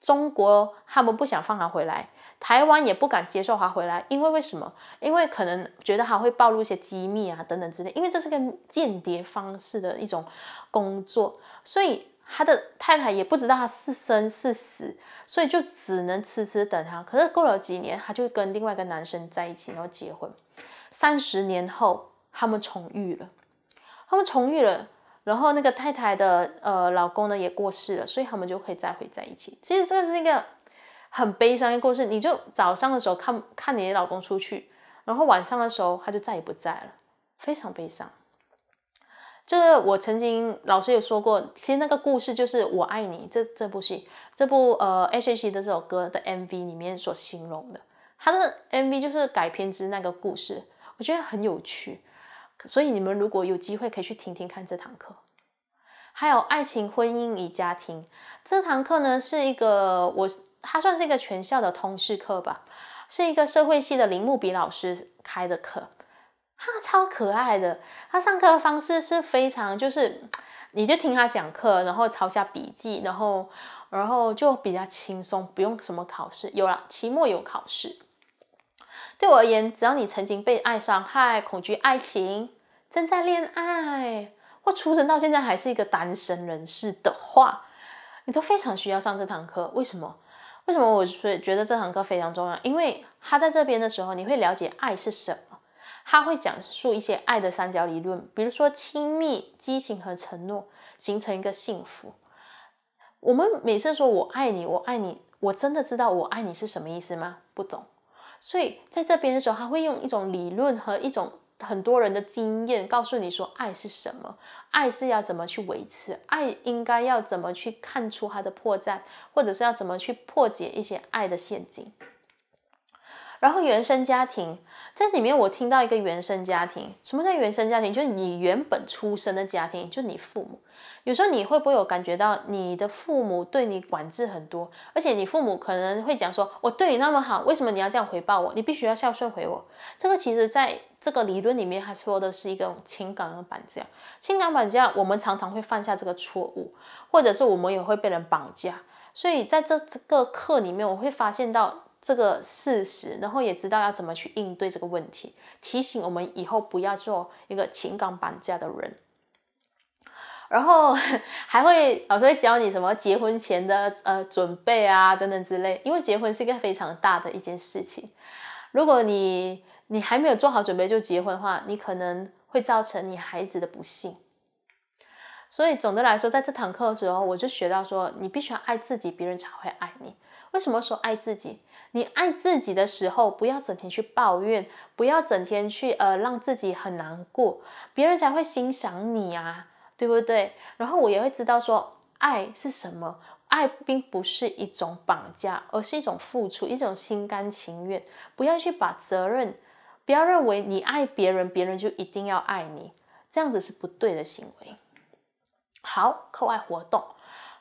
中国他们不想放他回来。台湾也不敢接受他回来，因为为什么？因为可能觉得他会暴露一些机密啊，等等之类。因为这是个间谍方式的一种工作，所以他的太太也不知道他是生是死，所以就只能痴痴等他。可是过了几年，他就跟另外一个男生在一起，然后结婚。三十年后，他们重遇了，他们重遇了，然后那个太太的呃老公呢也过世了，所以他们就可以再会在一起。其实这是一个。很悲伤，一个故事，你就早上的时候看看你老公出去，然后晚上的时候他就再也不在了，非常悲伤。这个我曾经老师也说过，其实那个故事就是《我爱你》这这部戏，这部呃 H H 的这首歌的 M V 里面所形容的，它的 M V 就是改编自那个故事，我觉得很有趣。所以你们如果有机会可以去听听看这堂课，还有爱情、婚姻与家庭这堂课呢，是一个我。它算是一个全校的通识课吧，是一个社会系的铃木比老师开的课，他超可爱的。他上课方式是非常就是，你就听他讲课，然后抄下笔记，然后然后就比较轻松，不用什么考试。有了期末有考试。对我而言，只要你曾经被爱伤害、恐惧爱情、正在恋爱或出生到现在还是一个单身人士的话，你都非常需要上这堂课。为什么？为什么我是觉得这堂课非常重要？因为他在这边的时候，你会了解爱是什么。他会讲述一些爱的三角理论，比如说亲密、激情和承诺形成一个幸福。我们每次说“我爱你”，“我爱你”，我真的知道“我爱你”是什么意思吗？不懂。所以在这边的时候，他会用一种理论和一种。很多人的经验告诉你说，爱是什么？爱是要怎么去维持？爱应该要怎么去看出它的破绽，或者是要怎么去破解一些爱的陷阱？然后原生家庭在这里面，我听到一个原生家庭，什么叫原生家庭？就是你原本出生的家庭，就是、你父母。有时候你会不会有感觉到你的父母对你管制很多？而且你父母可能会讲说：“我对你那么好，为什么你要这样回报我？你必须要孝顺回我。”这个其实在这个理论里面，他说的是一个情感的绑架。情感绑架，我们常常会犯下这个错误，或者是我们也会被人绑架。所以在这个课里面，我会发现到。这个事实，然后也知道要怎么去应对这个问题，提醒我们以后不要做一个情感绑架的人。然后 还会老师会教你什么结婚前的呃准备啊等等之类，因为结婚是一个非常大的一件事情。如果你你还没有做好准备就结婚的话，你可能会造成你孩子的不幸。所以总的来说，在这堂课时候，我就学到说，你必须要爱自己，别人才会爱你。为什么说爱自己？你爱自己的时候，不要整天去抱怨，不要整天去呃让自己很难过，别人才会欣赏你啊，对不对？然后我也会知道说爱是什么，爱并不是一种绑架，而是一种付出，一种心甘情愿。不要去把责任，不要认为你爱别人，别人就一定要爱你，这样子是不对的行为。好，课外活动。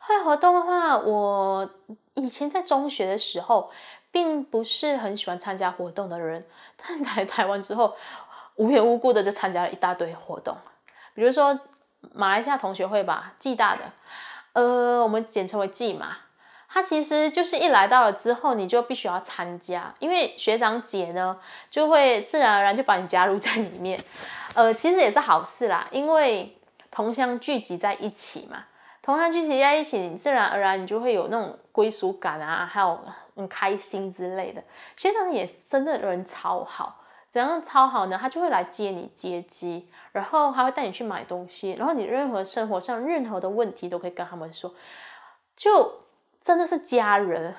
会活动的话，我以前在中学的时候，并不是很喜欢参加活动的人。但来台湾之后，无缘无故的就参加了一大堆活动，比如说马来西亚同学会吧，暨大的，呃，我们简称为暨嘛。他其实就是一来到了之后，你就必须要参加，因为学长姐呢，就会自然而然就把你加入在里面。呃，其实也是好事啦，因为同乡聚集在一起嘛。同样聚集在一起，你自然而然你就会有那种归属感啊，还有很开心之类的。学长也真的人超好，怎样超好呢？他就会来接你接机，然后他会带你去买东西，然后你任何生活上任何的问题都可以跟他们说，就真的是家人，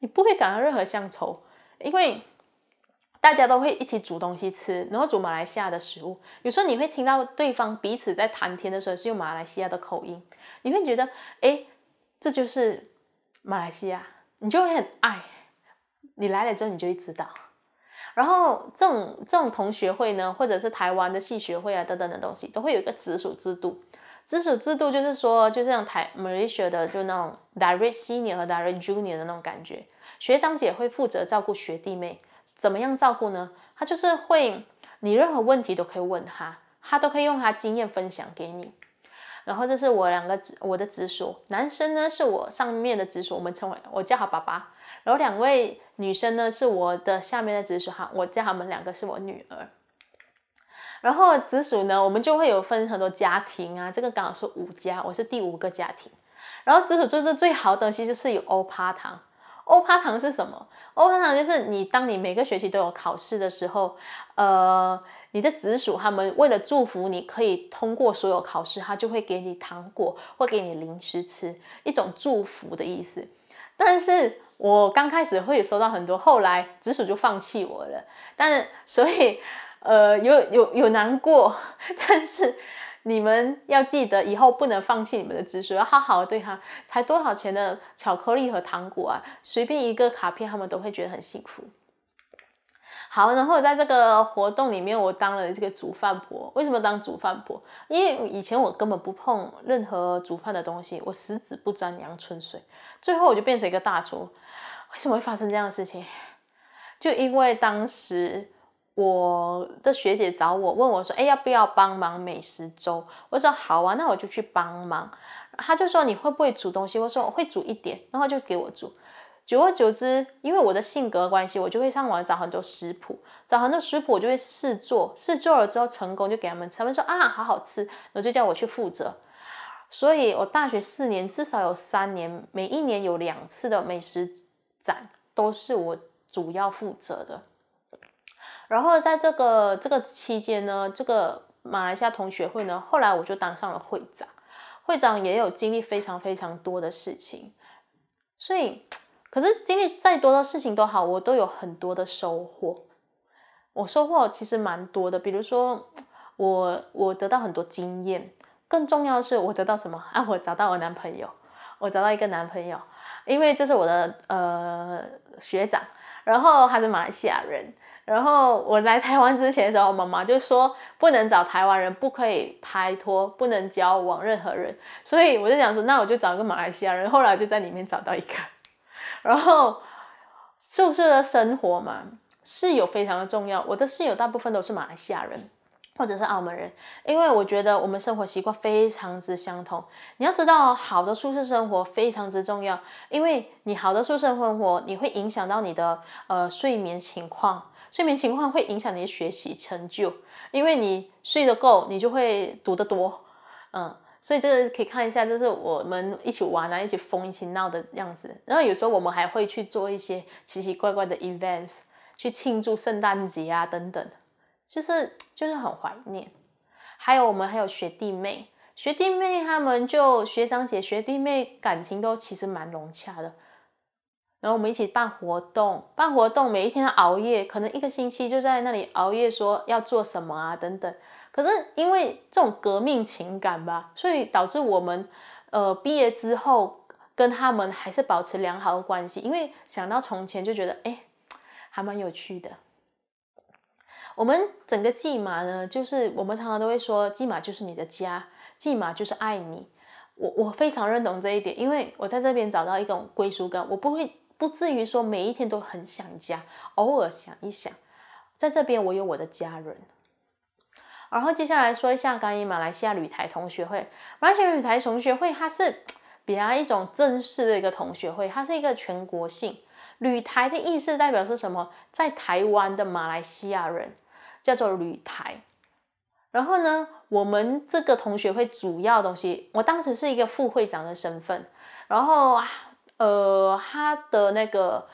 你不会感到任何乡愁，因为。大家都会一起煮东西吃，然后煮马来西亚的食物。有时候你会听到对方彼此在谈天的时候是用马来西亚的口音，你会觉得哎，这就是马来西亚，你就会很爱。你来了之后，你就知道。然后这种这种同学会呢，或者是台湾的系学会啊等等的东西，都会有一个直属制度。直属制度就是说，就像台 Malaysia 的就那种 Direct Senior 和 Direct Junior 的那种感觉，学长姐会负责照顾学弟妹。怎么样照顾呢？他就是会，你任何问题都可以问他，他都可以用他经验分享给你。然后这是我两个我的直属男生呢是我上面的直属，我们称为我叫他爸爸。然后两位女生呢是我的下面的直属哈，我叫他们两个是我女儿。然后直属呢，我们就会有分很多家庭啊，这个刚好是五家，我是第五个家庭。然后直属做的最好的东西就是有欧趴糖。欧趴糖是什么？欧趴糖就是你，当你每个学期都有考试的时候，呃，你的直属他们为了祝福你可以通过所有考试，他就会给你糖果或给你零食吃，一种祝福的意思。但是我刚开始会收到很多，后来直属就放弃我了，但所以，呃，有有有难过，但是。你们要记得，以后不能放弃你们的直属，要好好的对他。才多少钱的巧克力和糖果啊？随便一个卡片，他们都会觉得很幸福。好，然后在这个活动里面，我当了这个煮饭婆。为什么当煮饭婆？因为以前我根本不碰任何煮饭的东西，我十指不沾阳春水。最后我就变成一个大厨。为什么会发生这样的事情？就因为当时。我的学姐找我问我说：“哎，要不要帮忙美食周？”我说：“好啊，那我就去帮忙。”她就说：“你会不会煮东西？”我说：“我会煮一点。”然后就给我煮。久而久之，因为我的性格关系，我就会上网找很多食谱，找很多食谱，我就会试做。试做了之后成功，就给他们吃。他们说：“啊，好好吃！”然后就叫我去负责。所以，我大学四年至少有三年，每一年有两次的美食展都是我主要负责的。然后在这个这个期间呢，这个马来西亚同学会呢，后来我就当上了会长。会长也有经历非常非常多的事情，所以，可是经历再多的事情都好，我都有很多的收获。我收获其实蛮多的，比如说我我得到很多经验，更重要的是我得到什么啊？我找到我男朋友，我找到一个男朋友，因为这是我的呃学长，然后他是马来西亚人。然后我来台湾之前的时候，妈妈就说不能找台湾人，不可以拍拖，不能交往任何人。所以我就想说，那我就找个马来西亚人。后来就在里面找到一个。然后宿舍的生活嘛，室友非常的重要。我的室友大部分都是马来西亚人或者是澳门人，因为我觉得我们生活习惯非常之相同。你要知道，好的宿舍生活非常之重要，因为你好的宿舍生活，你会影响到你的呃睡眠情况。睡眠情况会影响你的学习成就，因为你睡得够，你就会读得多，嗯，所以这个可以看一下，就是我们一起玩啊，一起疯，一起闹的样子。然后有时候我们还会去做一些奇奇怪怪的 events，去庆祝圣诞节啊等等，就是就是很怀念。还有我们还有学弟妹，学弟妹他们就学长姐学弟妹感情都其实蛮融洽的。然后我们一起办活动，办活动，每一天熬夜，可能一个星期就在那里熬夜，说要做什么啊等等。可是因为这种革命情感吧，所以导致我们呃毕业之后跟他们还是保持良好的关系，因为想到从前就觉得哎，还蛮有趣的。我们整个季马呢，就是我们常常都会说季马就是你的家，季马就是爱你。我我非常认同这一点，因为我在这边找到一种归属感，我不会。不至于说每一天都很想家，偶尔想一想，在这边我有我的家人。然后接下来说一下关于马来西亚旅台同学会，马来西亚旅台同学会它是比较一种正式的一个同学会，它是一个全国性旅台的意思代表是什么？在台湾的马来西亚人叫做旅台。然后呢，我们这个同学会主要东西，我当时是一个副会长的身份，然后啊。呃，他的那个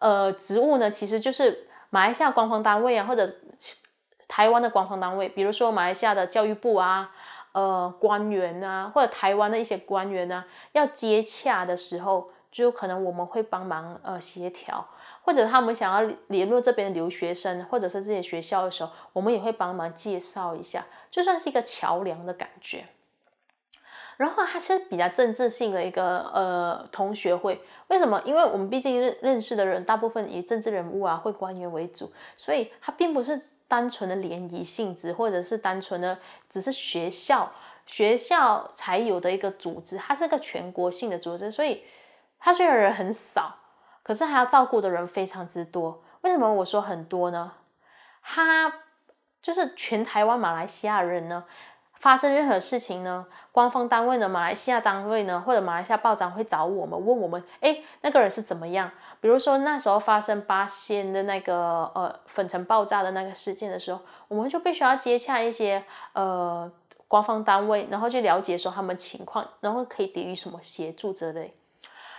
呃职务呢，其实就是马来西亚官方单位啊，或者台湾的官方单位，比如说马来西亚的教育部啊，呃官员啊，或者台湾的一些官员呢，要接洽的时候，就有可能我们会帮忙呃协调，或者他们想要联络这边的留学生，或者是这些学校的时候，我们也会帮忙介绍一下，就算是一个桥梁的感觉。然后他是比较政治性的一个呃同学会，为什么？因为我们毕竟认认识的人大部分以政治人物啊、会官员为主，所以他并不是单纯的联谊性质，或者是单纯的只是学校学校才有的一个组织，它是个全国性的组织，所以他虽然人很少，可是还要照顾的人非常之多。为什么我说很多呢？他就是全台湾马来西亚人呢。发生任何事情呢，官方单位呢，马来西亚单位呢，或者马来西亚报章会找我们问我们，哎，那个人是怎么样？比如说那时候发生八仙的那个呃粉尘爆炸的那个事件的时候，我们就必须要接洽一些呃官方单位，然后去了解说他们情况，然后可以给予什么协助之类。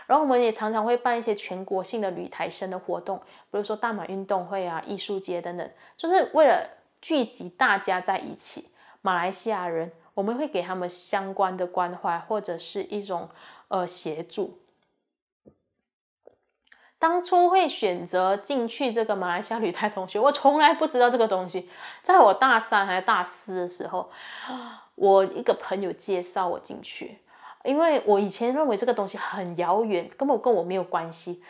然后我们也常常会办一些全国性的旅台生的活动，比如说大马运动会啊、艺术节等等，就是为了聚集大家在一起。马来西亚人，我们会给他们相关的关怀或者是一种呃协助。当初会选择进去这个马来西亚旅泰同学，我从来不知道这个东西。在我大三还是大四的时候，我一个朋友介绍我进去，因为我以前认为这个东西很遥远，根本跟我没有关系。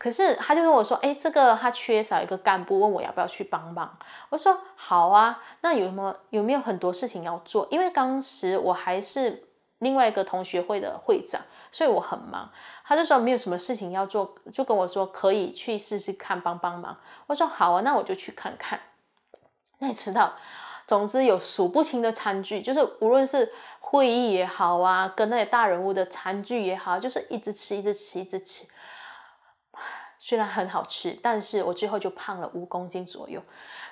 可是他就跟我说：“哎，这个他缺少一个干部，问我要不要去帮忙。”我说：“好啊，那有什么有没有很多事情要做？”因为当时我还是另外一个同学会的会长，所以我很忙。他就说没有什么事情要做，就跟我说可以去试试看帮帮忙。我说：“好啊，那我就去看看。”那知到，总之有数不清的餐具，就是无论是会议也好啊，跟那些大人物的餐具也好，就是一直吃，一直吃，一直吃。虽然很好吃，但是我最后就胖了五公斤左右，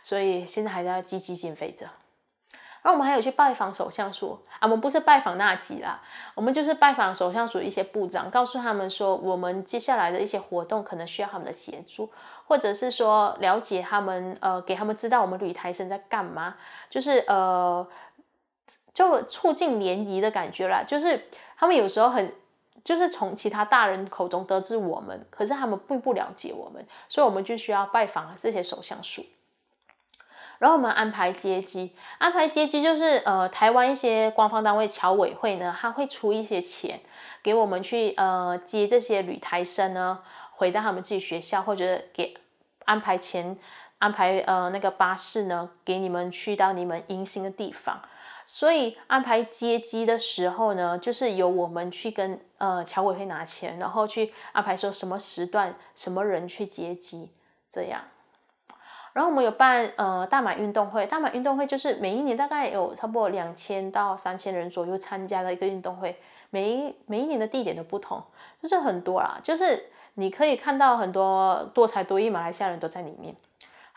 所以现在还在积极减肥着。那我们还有去拜访首相署，啊，我们不是拜访纳吉啦，我们就是拜访首相署一些部长，告诉他们说，我们接下来的一些活动可能需要他们的协助，或者是说了解他们，呃，给他们知道我们旅台生在干嘛，就是呃，就促进联谊的感觉啦，就是他们有时候很。就是从其他大人口中得知我们，可是他们并不了解我们，所以我们就需要拜访这些首相署。然后我们安排接机，安排接机就是呃，台湾一些官方单位侨委会呢，他会出一些钱给我们去呃接这些旅台生呢，回到他们自己学校，或者给安排钱，安排呃那个巴士呢，给你们去到你们迎新的地方。所以安排接机的时候呢，就是由我们去跟呃侨委会拿钱，然后去安排说什么时段、什么人去接机这样。然后我们有办呃大马运动会，大马运动会就是每一年大概有差不多两千到三千人左右参加的一个运动会，每一每一年的地点都不同，就是很多啦，就是你可以看到很多多才多艺马来西亚人都在里面。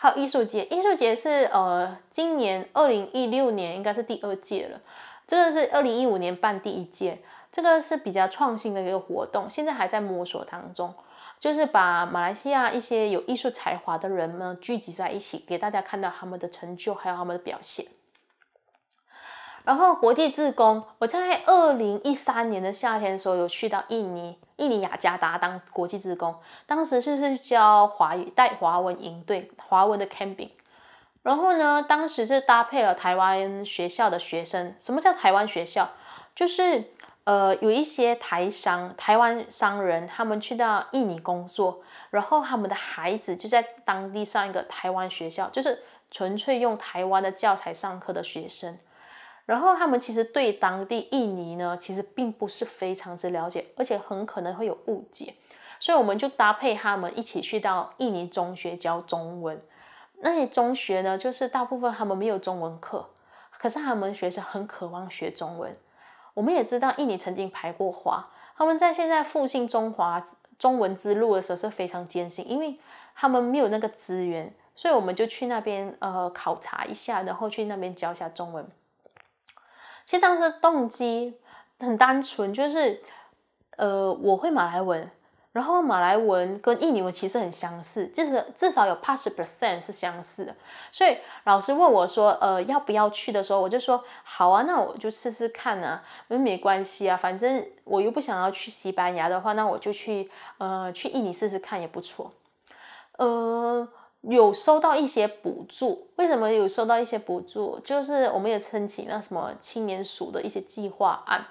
还有艺术节，艺术节是呃，今年二零一六年应该是第二届了，这个是二零一五年办第一届，这个是比较创新的一个活动，现在还在摸索当中，就是把马来西亚一些有艺术才华的人们聚集在一起，给大家看到他们的成就，还有他们的表现。然后国际志工，我在二零一三年的夏天时候有去到印尼，印尼雅加达当国际志工，当时就是教华语、带华文营队、华文的 camping。然后呢，当时是搭配了台湾学校的学生。什么叫台湾学校？就是呃有一些台商、台湾商人，他们去到印尼工作，然后他们的孩子就在当地上一个台湾学校，就是纯粹用台湾的教材上课的学生。然后他们其实对当地印尼呢，其实并不是非常之了解，而且很可能会有误解，所以我们就搭配他们一起去到印尼中学教中文。那些中学呢，就是大部分他们没有中文课，可是他们学生很渴望学中文。我们也知道印尼曾经排过华，他们在现在复兴中华中文之路的时候是非常艰辛，因为他们没有那个资源，所以我们就去那边呃考察一下，然后去那边教一下中文。其实当时动机很单纯，就是呃我会马来文，然后马来文跟印尼文其实很相似，就是至少有八十 percent 是相似的。所以老师问我说，呃要不要去的时候，我就说好啊，那我就试试看啊，没没关系啊，反正我又不想要去西班牙的话，那我就去呃去印尼试试看也不错，呃。有收到一些补助，为什么有收到一些补助？就是我们也申请那什么青年署的一些计划案，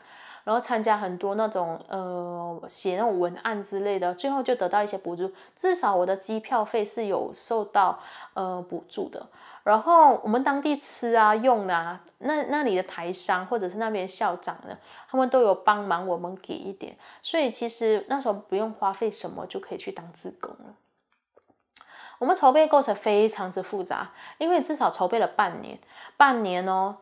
然后参加很多那种呃写那种文案之类的，最后就得到一些补助。至少我的机票费是有受到呃补助的，然后我们当地吃啊用啊，那那里的台商或者是那边校长呢，他们都有帮忙我们给一点，所以其实那时候不用花费什么就可以去当志工了。我们筹备过程非常之复杂，因为至少筹备了半年，半年哦。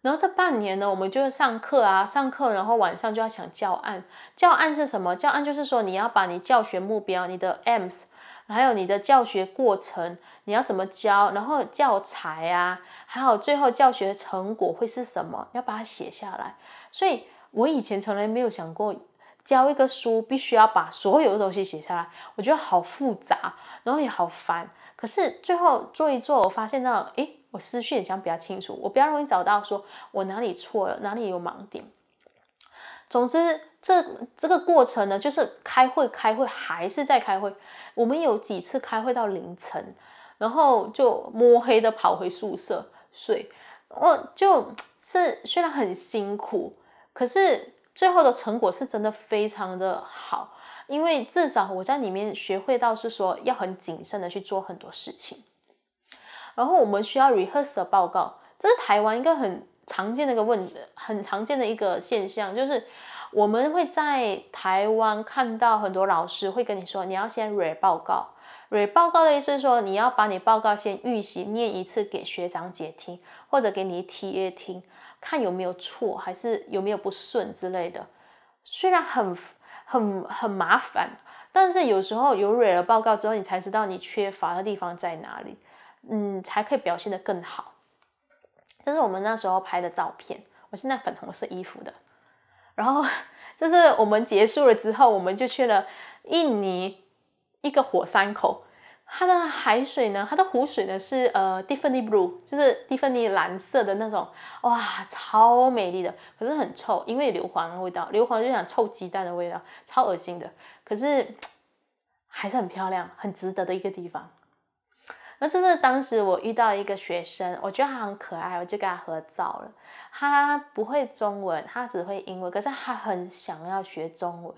然后这半年呢，我们就是上课啊，上课，然后晚上就要想教案。教案是什么？教案就是说你要把你教学目标、你的 aims，还有你的教学过程，你要怎么教，然后教材啊，还有最后教学成果会是什么，要把它写下来。所以我以前从来没有想过。教一个书，必须要把所有的东西写下来，我觉得好复杂，然后也好烦。可是最后做一做，我发现到，哎，我思绪也想比较清楚，我比较容易找到说我哪里错了，哪里有盲点。总之，这这个过程呢，就是开会，开会，还是在开会。我们有几次开会到凌晨，然后就摸黑的跑回宿舍睡。我就是虽然很辛苦，可是。最后的成果是真的非常的好，因为至少我在里面学会到是说要很谨慎的去做很多事情。然后我们需要 r e h e a r s a l 报告，这是台湾一个很常见的一个问，很常见的一个现象，就是我们会在台湾看到很多老师会跟你说，你要先 re 报告。re 报告的意思是说，你要把你报告先预习念一次给学长姐听，或者给你 T A 听。看有没有错，还是有没有不顺之类的，虽然很很很麻烦，但是有时候有蕊了报告之后，你才知道你缺乏的地方在哪里，嗯，才可以表现的更好。这是我们那时候拍的照片，我现在粉红色衣服的。然后，这是我们结束了之后，我们就去了印尼一个火山口。它的海水呢，它的湖水呢是呃 d i f f a n blue，就是 d i f f n 蓝色的那种，哇，超美丽的。可是很臭，因为硫磺的味道，硫磺就像臭鸡蛋的味道，超恶心的。可是还是很漂亮，很值得的一个地方。那这是当时我遇到一个学生，我觉得他很可爱，我就跟他合照了。他不会中文，他只会英文，可是他很想要学中文。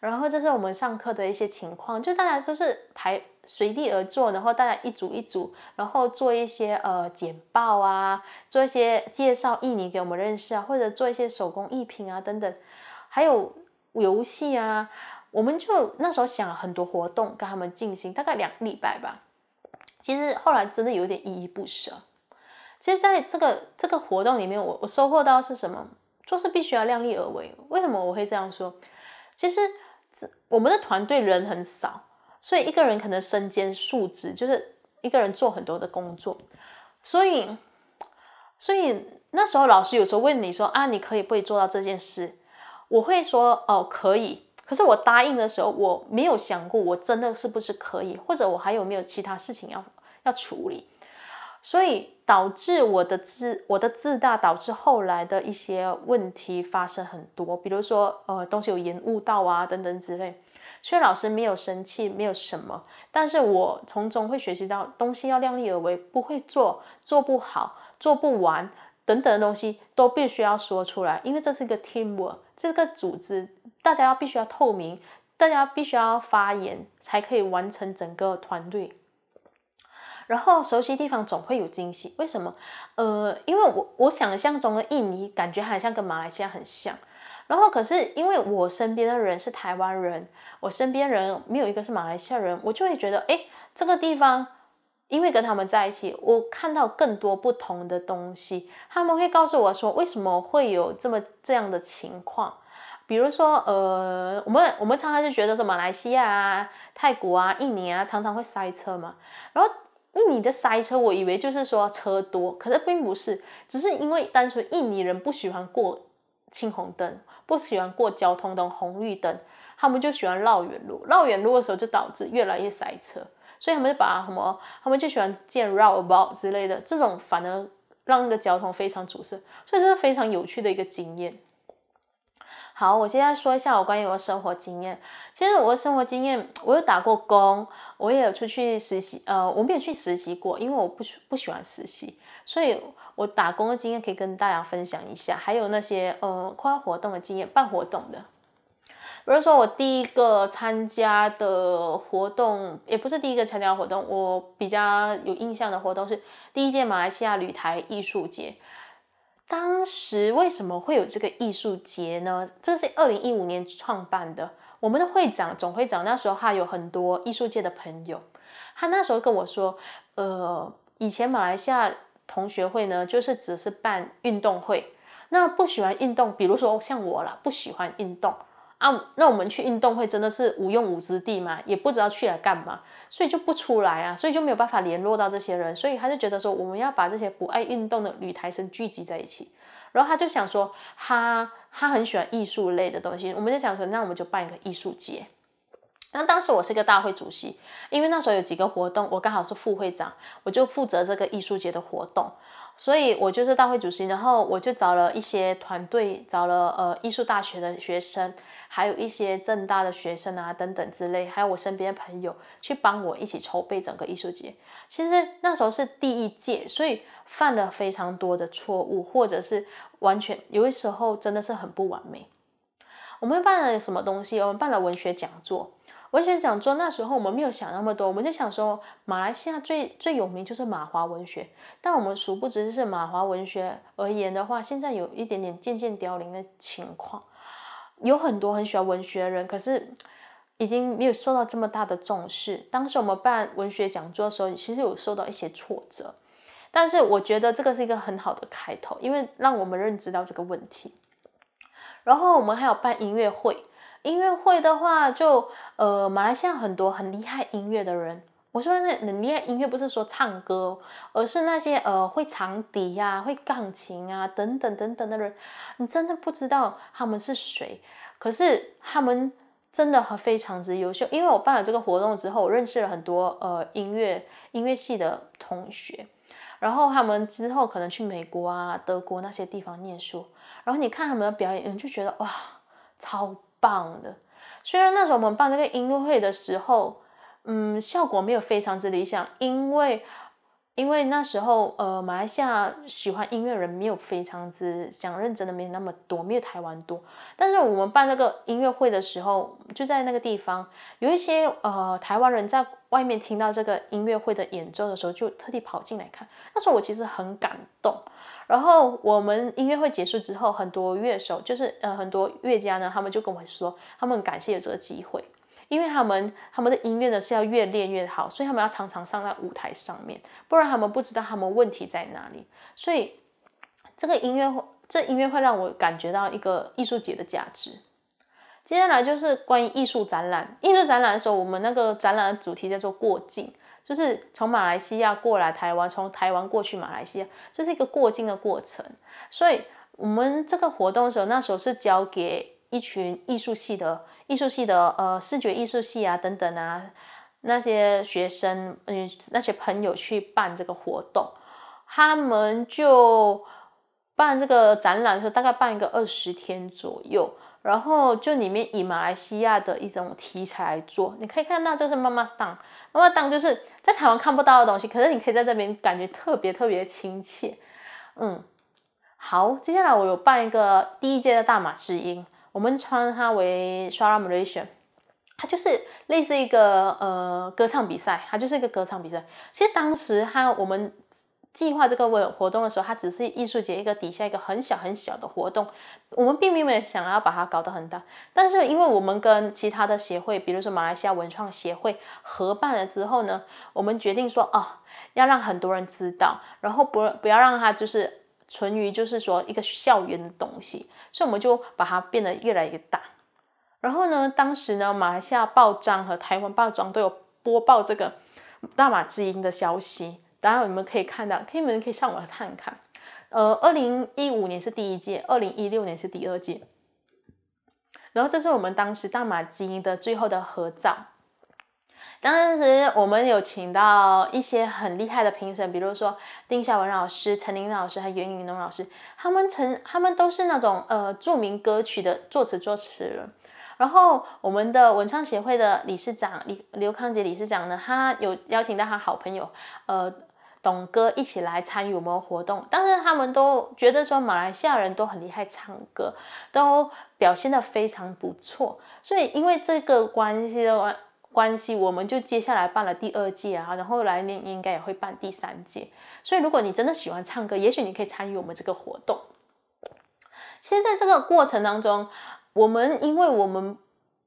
然后这是我们上课的一些情况，就大家都是排随地而坐，然后大家一组一组，然后做一些呃简报啊，做一些介绍印尼给我们认识啊，或者做一些手工艺品啊等等，还有游戏啊，我们就那时候想很多活动跟他们进行，大概两个礼拜吧。其实后来真的有点依依不舍。其实在这个这个活动里面，我我收获到是什么？做事必须要量力而为。为什么我会这样说？其实。我们的团队人很少，所以一个人可能身兼数职，就是一个人做很多的工作。所以，所以那时候老师有时候问你说啊，你可以不可以做到这件事？我会说哦，可以。可是我答应的时候，我没有想过我真的是不是可以，或者我还有没有其他事情要要处理。所以导致我的自我的自大，导致后来的一些问题发生很多，比如说呃东西有延误到啊等等之类。所以老师没有生气，没有什么。但是我从中会学习到，东西要量力而为，不会做做不好，做不完等等的东西都必须要说出来，因为这是一个 teamwork，这个组织大家要必须要透明，大家必须要发言，才可以完成整个团队。然后熟悉地方总会有惊喜，为什么？呃，因为我我想象中的印尼感觉好像跟马来西亚很像，然后可是因为我身边的人是台湾人，我身边人没有一个是马来西亚人，我就会觉得哎，这个地方因为跟他们在一起，我看到更多不同的东西，他们会告诉我说为什么会有这么这样的情况，比如说呃，我们我们常常就觉得说马来西亚啊、泰国啊、印尼啊常常会塞车嘛，然后。印尼的塞车，我以为就是说车多，可是并不是，只是因为单纯印尼人不喜欢过，青红灯，不喜欢过交通灯红绿灯，他们就喜欢绕远路，绕远路的时候就导致越来越塞车，所以他们就把什么，他们就喜欢建绕 t 之类的，这种反而让那个交通非常阻塞，所以这是非常有趣的一个经验。好，我现在说一下我关于我的生活经验。其实我的生活经验，我有打过工，我也有出去实习，呃，我没有去实习过，因为我不不喜欢实习，所以我打工的经验可以跟大家分享一下。还有那些呃，跨活动的经验，办活动的，比如说我第一个参加的活动，也不是第一个参加的活动，我比较有印象的活动是第一届马来西亚旅台艺术节。当时为什么会有这个艺术节呢？这是二零一五年创办的。我们的会长，总会长，那时候他有很多艺术界的朋友，他那时候跟我说，呃，以前马来西亚同学会呢，就是只是办运动会，那不喜欢运动，比如说像我啦，不喜欢运动。啊，那我们去运动会真的是无用武之地嘛？也不知道去了干嘛，所以就不出来啊，所以就没有办法联络到这些人，所以他就觉得说我们要把这些不爱运动的女台生聚集在一起，然后他就想说，他他很喜欢艺术类的东西，我们就想说，那我们就办一个艺术节。那当时我是一个大会主席，因为那时候有几个活动，我刚好是副会长，我就负责这个艺术节的活动，所以我就是大会主席，然后我就找了一些团队，找了呃艺术大学的学生。还有一些正大的学生啊，等等之类，还有我身边的朋友去帮我一起筹备整个艺术节。其实那时候是第一届，所以犯了非常多的错误，或者是完全有的时候真的是很不完美。我们办了什么东西？我们办了文学讲座。文学讲座那时候我们没有想那么多，我们就想说马来西亚最最有名就是马华文学，但我们殊不知是马华文学而言的话，现在有一点点渐渐凋零的情况。有很多很喜欢文学的人，可是已经没有受到这么大的重视。当时我们办文学讲座的时候，其实有受到一些挫折，但是我觉得这个是一个很好的开头，因为让我们认知到这个问题。然后我们还有办音乐会，音乐会的话，就呃，马来西亚很多很厉害音乐的人。我说：“那你看，音乐不是说唱歌，而是那些呃会长笛呀、会钢琴啊等等等等的人。你真的不知道他们是谁，可是他们真的非常之优秀。因为我办了这个活动之后，我认识了很多呃音乐音乐系的同学，然后他们之后可能去美国啊、德国那些地方念书，然后你看他们的表演，你就觉得哇，超棒的。虽然那时候我们办这个音乐会的时候。”嗯，效果没有非常之理想，因为因为那时候，呃，马来西亚喜欢音乐人没有非常之想认真的没有那么多，没有台湾多。但是我们办那个音乐会的时候，就在那个地方，有一些呃台湾人在外面听到这个音乐会的演奏的时候，就特地跑进来看。那时候我其实很感动。然后我们音乐会结束之后，很多乐手就是呃很多乐家呢，他们就跟我说，他们感谢有这个机会。因为他们他们的音乐呢是要越练越好，所以他们要常常上在舞台上面，不然他们不知道他们问题在哪里。所以这个音乐这音乐会让我感觉到一个艺术节的价值。接下来就是关于艺术展览，艺术展览的时候，我们那个展览的主题叫做过境，就是从马来西亚过来台湾，从台湾过去马来西亚，这是一个过境的过程。所以我们这个活动的时候，那时候是交给。一群艺术系的、艺术系的呃视觉艺术系啊等等啊那些学生，嗯那些朋友去办这个活动，他们就办这个展览，时候，大概办一个二十天左右，然后就里面以马来西亚的一种题材来做，你可以看到就是妈妈档，妈妈档就是在台湾看不到的东西，可是你可以在这边感觉特别特别亲切。嗯，好，接下来我有办一个第一届的大马之音。我们称它为《s h a r a m a r a t i a n 它就是类似一个呃歌唱比赛，它就是一个歌唱比赛。其实当时它我们计划这个活活动的时候，它只是艺术节一个底下一个很小很小的活动，我们并没有想要把它搞得很大。但是因为我们跟其他的协会，比如说马来西亚文创协会合办了之后呢，我们决定说哦，要让很多人知道，然后不不要让它就是。存于就是说一个校园的东西，所以我们就把它变得越来越大。然后呢，当时呢，马来西亚报章和台湾报章都有播报这个大马之音的消息。然后你们可以看到，可以你们可以上网看看。呃，二零一五年是第一届，二零一六年是第二届。然后这是我们当时大马基因的最后的合照。当时我们有请到一些很厉害的评审，比如说丁孝文老师、陈琳老师和袁云龙老师，他们曾他们都是那种呃著名歌曲的作词作词人。然后我们的文创协会的理事长李刘康杰理事长呢，他有邀请到他好朋友呃董哥一起来参与我们活动。但是他们都觉得说马来西亚人都很厉害，唱歌都表现的非常不错。所以因为这个关系的话。关系，我们就接下来办了第二届啊，然后来年应该也会办第三届。所以，如果你真的喜欢唱歌，也许你可以参与我们这个活动。其实，在这个过程当中，我们因为我们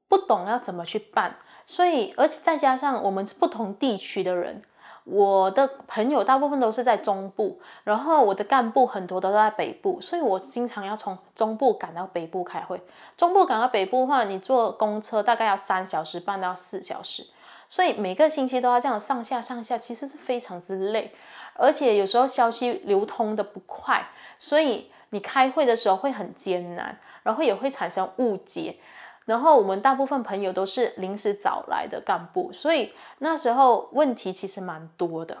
不懂要怎么去办，所以，而且再加上我们是不同地区的人。我的朋友大部分都是在中部，然后我的干部很多都在北部，所以我经常要从中部赶到北部开会。中部赶到北部的话，你坐公车大概要三小时半到四小时，所以每个星期都要这样上下上下，其实是非常之累。而且有时候消息流通的不快，所以你开会的时候会很艰难，然后也会产生误解。然后我们大部分朋友都是临时找来的干部，所以那时候问题其实蛮多的。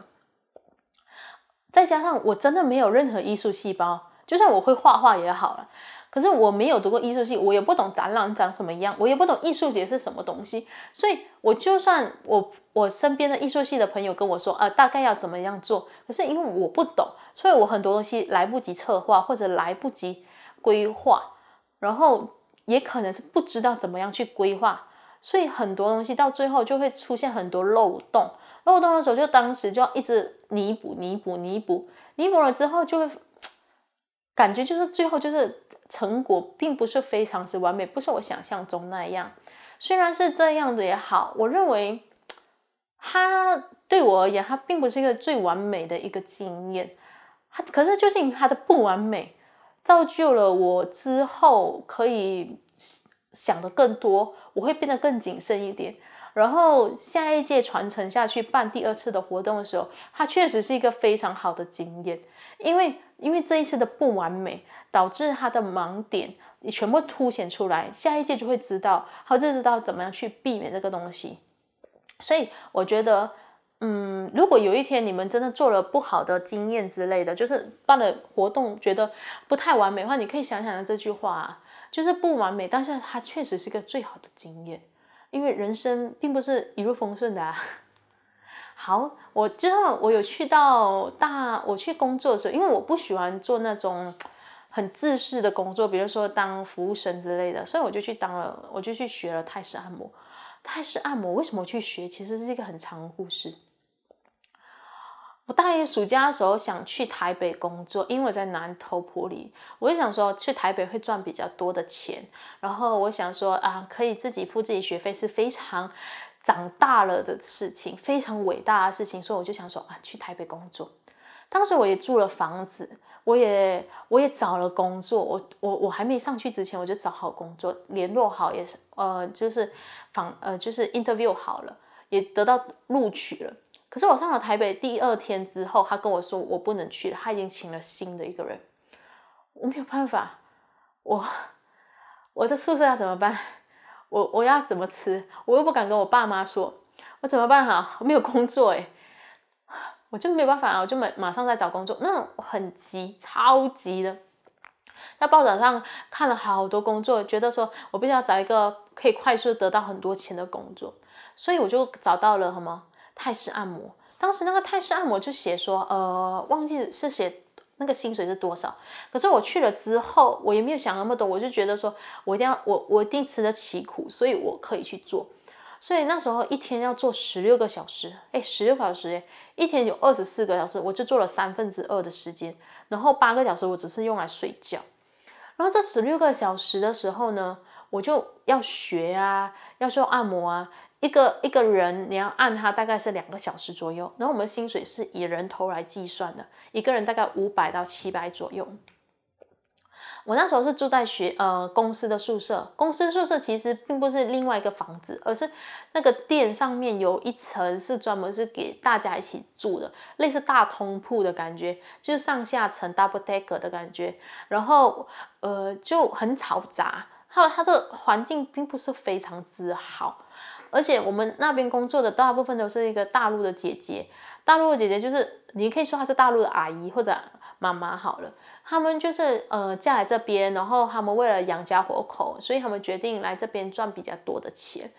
再加上我真的没有任何艺术细胞，就算我会画画也好了，可是我没有读过艺术系，我也不懂展览长什么样，我也不懂艺术节是什么东西。所以我就算我我身边的艺术系的朋友跟我说啊，大概要怎么样做，可是因为我不懂，所以我很多东西来不及策划或者来不及规划，然后。也可能是不知道怎么样去规划，所以很多东西到最后就会出现很多漏洞。漏洞的时候，就当时就要一直弥补、弥补、弥补、弥补了之后，就会感觉就是最后就是成果并不是非常之完美，不是我想象中那样。虽然是这样的也好，我认为它对我而言，它并不是一个最完美的一个经验。它可是，就因它的不完美。造就了我之后可以想的更多，我会变得更谨慎一点。然后下一届传承下去办第二次的活动的时候，它确实是一个非常好的经验，因为因为这一次的不完美导致它的盲点也全部凸显出来，下一届就会知道，好就知道怎么样去避免这个东西。所以我觉得。嗯，如果有一天你们真的做了不好的经验之类的，就是办了活动觉得不太完美的话，你可以想想这句话，就是不完美，但是它确实是个最好的经验，因为人生并不是一路风顺的。啊。好，我之后我有去到大，我去工作的时候，因为我不喜欢做那种很自私的工作，比如说当服务生之类的，所以我就去当了，我就去学了泰式按摩。泰式按摩为什么去学？其实是一个很长的故事。我大学暑假的时候想去台北工作，因为我在南投埔里，我就想说去台北会赚比较多的钱。然后我想说啊，可以自己付自己学费是非常长大了的事情，非常伟大的事情。所以我就想说啊，去台北工作。当时我也住了房子，我也我也找了工作。我我我还没上去之前，我就找好工作，联络好也是呃，就是访呃就是 interview 好了，也得到录取了。可是我上了台北第二天之后，他跟我说我不能去了，他已经请了新的一个人。我没有办法，我我的宿舍要怎么办？我我要怎么吃？我又不敢跟我爸妈说，我怎么办哈？我没有工作诶，我就没有办法啊，我就没马上在找工作，那很急，超急的。在报纸上看了好多工作，觉得说我必须要找一个可以快速得到很多钱的工作，所以我就找到了什么？泰式按摩，当时那个泰式按摩就写说，呃，忘记是写那个薪水是多少。可是我去了之后，我也没有想那么多，我就觉得说，我一定要，我我一定吃得起苦，所以我可以去做。所以那时候一天要做十六个小时，哎，十六个小时，一天有二十四个小时，我就做了三分之二的时间，然后八个小时我只是用来睡觉。然后这十六个小时的时候呢，我就要学啊，要做按摩啊。一个一个人，你要按他大概是两个小时左右，然后我们薪水是以人头来计算的，一个人大概五百到七百左右。我那时候是住在学呃公司的宿舍，公司宿舍其实并不是另外一个房子，而是那个店上面有一层是专门是给大家一起住的，类似大通铺的感觉，就是上下层 double decker 的感觉，然后呃就很嘈杂，还有它的环境并不是非常之好。而且我们那边工作的大部分都是一个大陆的姐姐，大陆的姐姐就是你可以说她是大陆的阿姨或者妈妈好了，她们就是呃嫁来这边，然后她们为了养家活口，所以她们决定来这边赚比较多的钱。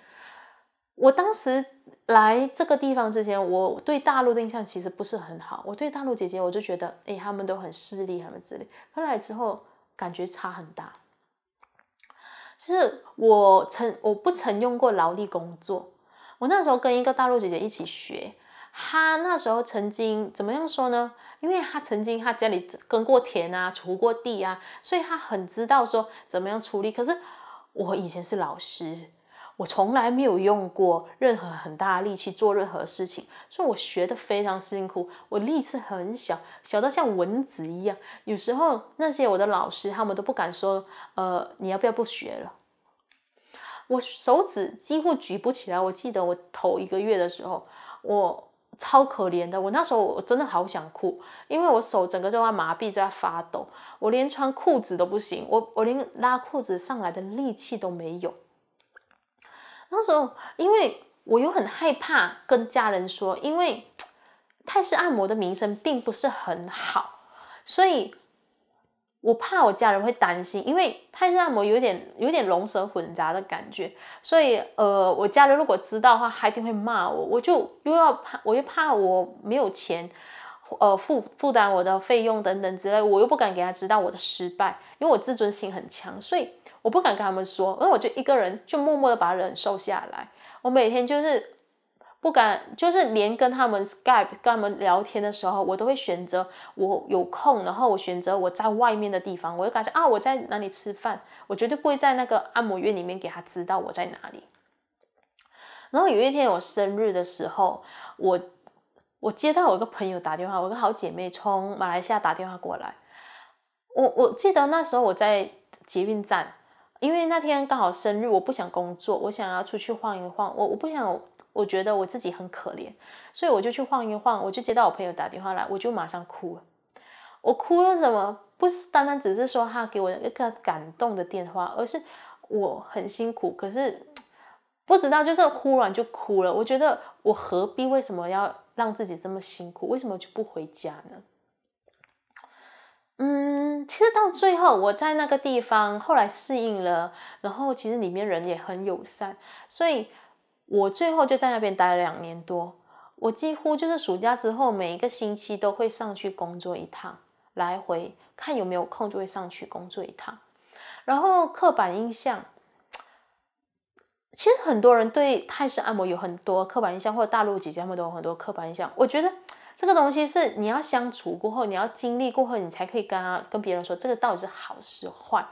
我当时来这个地方之前，我对大陆的印象其实不是很好，我对大陆姐姐我就觉得哎她们都很势利，她们之类。后来之后感觉差很大。是我曾我不曾用过劳力工作，我那时候跟一个大陆姐姐一起学，她那时候曾经怎么样说呢？因为她曾经她家里耕过田啊，锄过地啊，所以她很知道说怎么样处理。可是我以前是老师。我从来没有用过任何很大力气做任何事情，所以我学的非常辛苦。我力气很小，小到像蚊子一样。有时候那些我的老师他们都不敢说，呃，你要不要不学了？我手指几乎举不起来。我记得我头一个月的时候，我超可怜的。我那时候我真的好想哭，因为我手整个都在麻痹，在发抖。我连穿裤子都不行，我我连拉裤子上来的力气都没有。那时候，因为我又很害怕跟家人说，因为泰式按摩的名声并不是很好，所以我怕我家人会担心，因为泰式按摩有点有点龙蛇混杂的感觉，所以呃，我家人如果知道的话，还一定会骂我，我就又要怕，我又怕我没有钱，呃，负负担我的费用等等之类，我又不敢给他知道我的失败，因为我自尊心很强，所以。我不敢跟他们说，因为我就一个人，就默默的把它忍受下来。我每天就是不敢，就是连跟他们 Skype、跟他们聊天的时候，我都会选择我有空，然后我选择我在外面的地方，我就感觉啊，我在哪里吃饭，我绝对不会在那个按摩院里面给他知道我在哪里。然后有一天我生日的时候，我我接到我一个朋友打电话，我一个好姐妹从马来西亚打电话过来，我我记得那时候我在捷运站。因为那天刚好生日，我不想工作，我想要出去晃一晃。我我不想，我觉得我自己很可怜，所以我就去晃一晃。我就接到我朋友打电话来，我就马上哭了。我哭又怎么？不是单单只是说他给我一个感动的电话，而是我很辛苦，可是不知道就是忽然就哭了。我觉得我何必？为什么要让自己这么辛苦？为什么就不回家呢？嗯，其实到最后，我在那个地方后来适应了，然后其实里面人也很友善，所以我最后就在那边待了两年多。我几乎就是暑假之后每一个星期都会上去工作一趟，来回看有没有空就会上去工作一趟。然后刻板印象，其实很多人对泰式按摩有很多刻板印象，或者大陆姐姐他们都有很多刻板印象。我觉得。这个东西是你要相处过后，你要经历过后，你才可以跟他跟别人说这个到底是好是坏。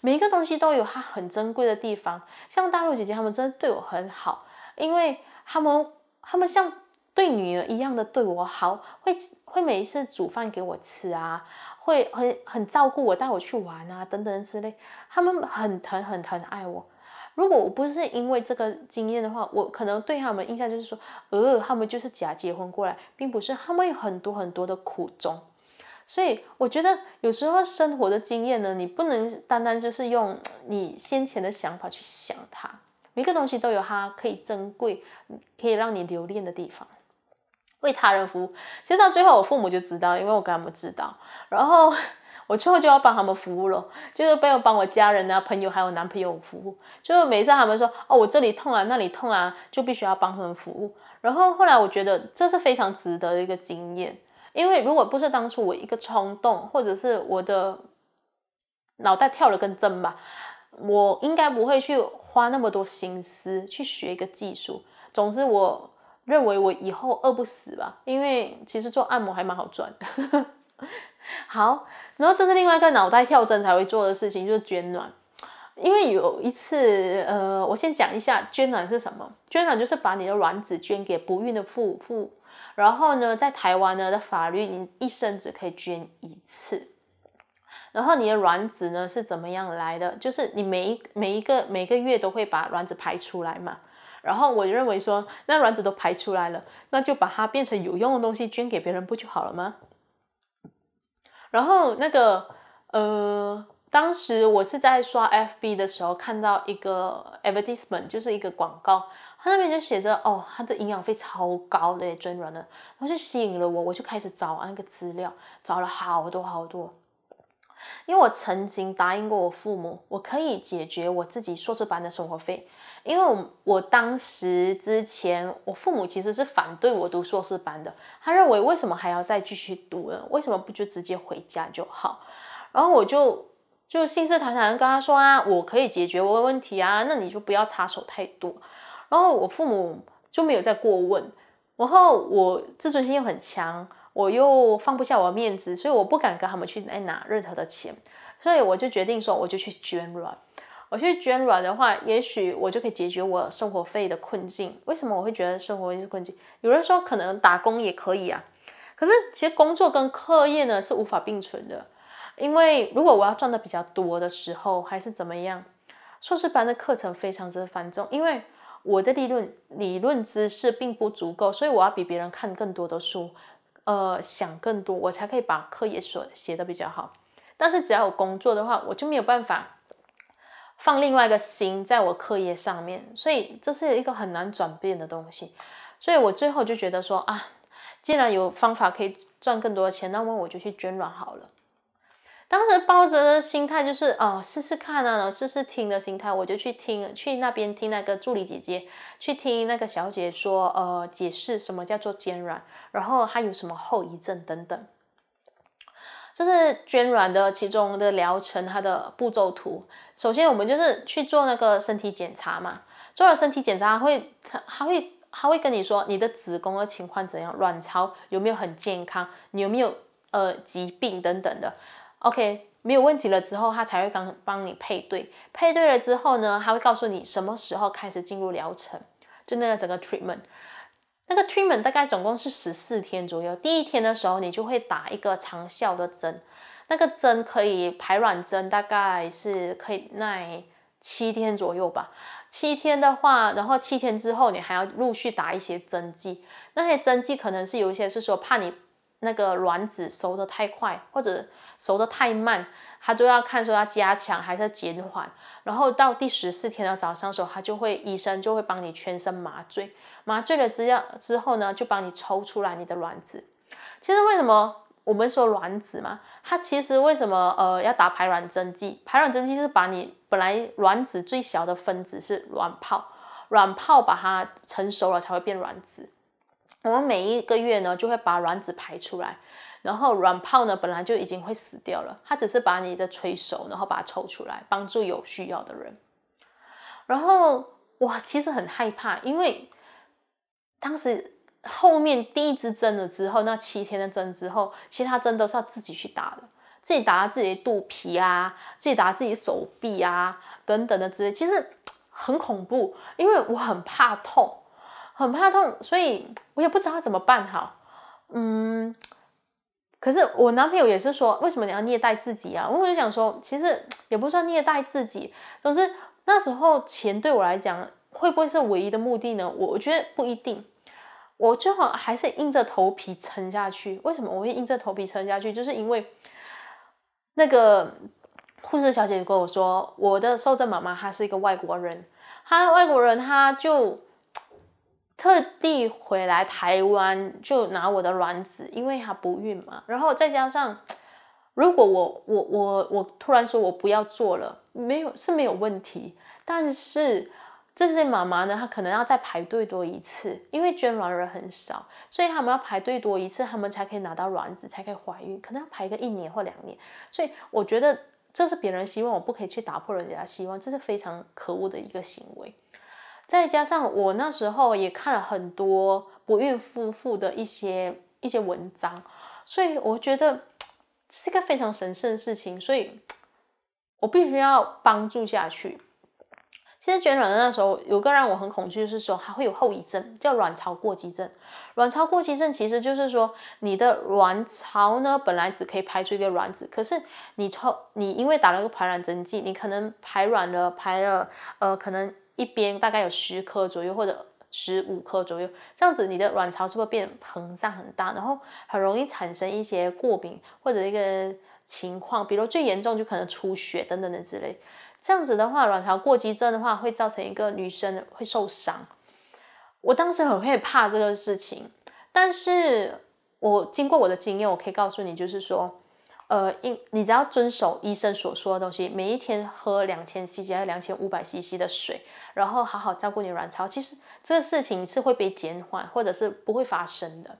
每一个东西都有它很珍贵的地方，像大陆姐姐他们真的对我很好，因为他们他们像对女儿一样的对我好，会会每一次煮饭给我吃啊，会很很照顾我，带我去玩啊等等之类，他们很疼很疼爱我。如果我不是因为这个经验的话，我可能对他们印象就是说，呃，他们就是假结婚过来，并不是他们有很多很多的苦衷。所以我觉得有时候生活的经验呢，你不能单单就是用你先前的想法去想它，每个东西都有它可以珍贵、可以让你留恋的地方。为他人服务，其实到最后我父母就知道，因为我跟他们知道，然后。我最后就要帮他们服务了，就是不我帮我家人啊、朋友还有男朋友服务，就是每次他们说：“哦，我这里痛啊，那里痛啊”，就必须要帮他们服务。然后后来我觉得这是非常值得的一个经验，因为如果不是当初我一个冲动，或者是我的脑袋跳了根针吧，我应该不会去花那么多心思去学一个技术。总之，我认为我以后饿不死吧，因为其实做按摩还蛮好赚。好，然后这是另外一个脑袋跳针才会做的事情，就是捐卵。因为有一次，呃，我先讲一下捐卵是什么。捐卵就是把你的卵子捐给不孕的夫妇。然后呢，在台湾呢的法律，你一生只可以捐一次。然后你的卵子呢是怎么样来的？就是你每一每一个每个月都会把卵子排出来嘛。然后我认为说，那卵子都排出来了，那就把它变成有用的东西，捐给别人不就好了吗？然后那个，呃，当时我是在刷 F B 的时候看到一个 advertisement，就是一个广告，他那边就写着哦，他的营养费超高的，真软的，然后就吸引了我，我就开始找那个资料，找了好多好多。因为我曾经答应过我父母，我可以解决我自己硕士班的生活费。因为我我当时之前，我父母其实是反对我读硕士班的，他认为为什么还要再继续读呢？为什么不就直接回家就好？然后我就就信誓旦旦跟他说啊，我可以解决我的问题啊，那你就不要插手太多。然后我父母就没有再过问。然后我自尊心又很强。我又放不下我的面子，所以我不敢跟他们去来拿任何的钱，所以我就决定说，我就去捐卵。我去捐卵的话，也许我就可以解决我生活费的困境。为什么我会觉得生活费困境？有人说可能打工也可以啊，可是其实工作跟课业呢是无法并存的。因为如果我要赚的比较多的时候，还是怎么样？硕士班的课程非常之繁重，因为我的理论理论知识并不足够，所以我要比别人看更多的书。呃，想更多，我才可以把课业所写的比较好。但是只要有工作的话，我就没有办法放另外一个心在我课业上面，所以这是一个很难转变的东西。所以我最后就觉得说啊，既然有方法可以赚更多的钱，那么我就去捐卵好了。当时抱着的心态就是哦，试试看啊，然试试听的心态，我就去听去那边听那个助理姐姐去听那个小姐说呃解释什么叫做捐卵，然后它有什么后遗症等等，这是捐卵的其中的疗程它的步骤图。首先我们就是去做那个身体检查嘛，做了身体检查，会他他会他会跟你说你的子宫的情况怎样，卵巢有没有很健康，你有没有呃疾病等等的。OK，没有问题了之后，他才会刚帮你配对。配对了之后呢，他会告诉你什么时候开始进入疗程，就那个整个 treatment。那个 treatment 大概总共是十四天左右。第一天的时候，你就会打一个长效的针，那个针可以排卵针，大概是可以耐七天左右吧。七天的话，然后七天之后，你还要陆续打一些针剂。那些针剂可能是有一些是说怕你。那个卵子熟的太快或者熟的太慢，他就要看说要加强还是减缓。然后到第十四天的早上时候，他就会医生就会帮你全身麻醉，麻醉了之要之后呢，就帮你抽出来你的卵子。其实为什么我们说卵子嘛，它其实为什么呃要打排卵针剂？排卵针剂是把你本来卵子最小的分子是卵泡，卵泡把它成熟了才会变卵子。我们每一个月呢，就会把卵子排出来，然后卵泡呢，本来就已经会死掉了，它只是把你的催熟，然后把它抽出来，帮助有需要的人。然后我其实很害怕，因为当时后面第一支针了之后，那七天的针之后，其他针都是要自己去打的，自己打自己肚皮啊，自己打自己手臂啊，等等的之类，其实很恐怖，因为我很怕痛。很怕痛，所以我也不知道怎么办好。嗯，可是我男朋友也是说，为什么你要虐待自己啊？我就想说，其实也不算虐待自己。总之，那时候钱对我来讲，会不会是唯一的目的呢？我觉得不一定。我最好还是硬着头皮撑下去。为什么我会硬着头皮撑下去？就是因为那个护士小姐跟我说，我的受赠妈妈她是一个外国人，她外国人她就。特地回来台湾就拿我的卵子，因为她不孕嘛。然后再加上，如果我我我我突然说我不要做了，没有是没有问题。但是这些妈妈呢，她可能要再排队多一次，因为捐卵人很少，所以他们要排队多一次，他们才可以拿到卵子，才可以怀孕。可能要排个一年或两年。所以我觉得这是别人希望，我不可以去打破人家的希望，这是非常可恶的一个行为。再加上我那时候也看了很多不孕夫妇的一些一些文章，所以我觉得是一个非常神圣的事情，所以我必须要帮助下去。其实捐卵那时候有个让我很恐惧，就是说还会有后遗症，叫卵巢过激症。卵巢过激症其实就是说你的卵巢呢本来只可以排出一个卵子，可是你抽你因为打了个排卵针剂，你可能排卵了，排了呃可能。一边大概有十颗左右或者十五颗左右，这样子你的卵巢是不是变膨胀很大，然后很容易产生一些过敏或者一个情况，比如最严重就可能出血等等的之类。这样子的话，卵巢过激症的话会造成一个女生会受伤。我当时很害怕这个事情，但是我经过我的经验，我可以告诉你，就是说。呃，一你只要遵守医生所说的东西，每一天喝两千 cc 还是两千五百 cc 的水，然后好好照顾你卵巢。其实这个事情是会被减缓，或者是不会发生的。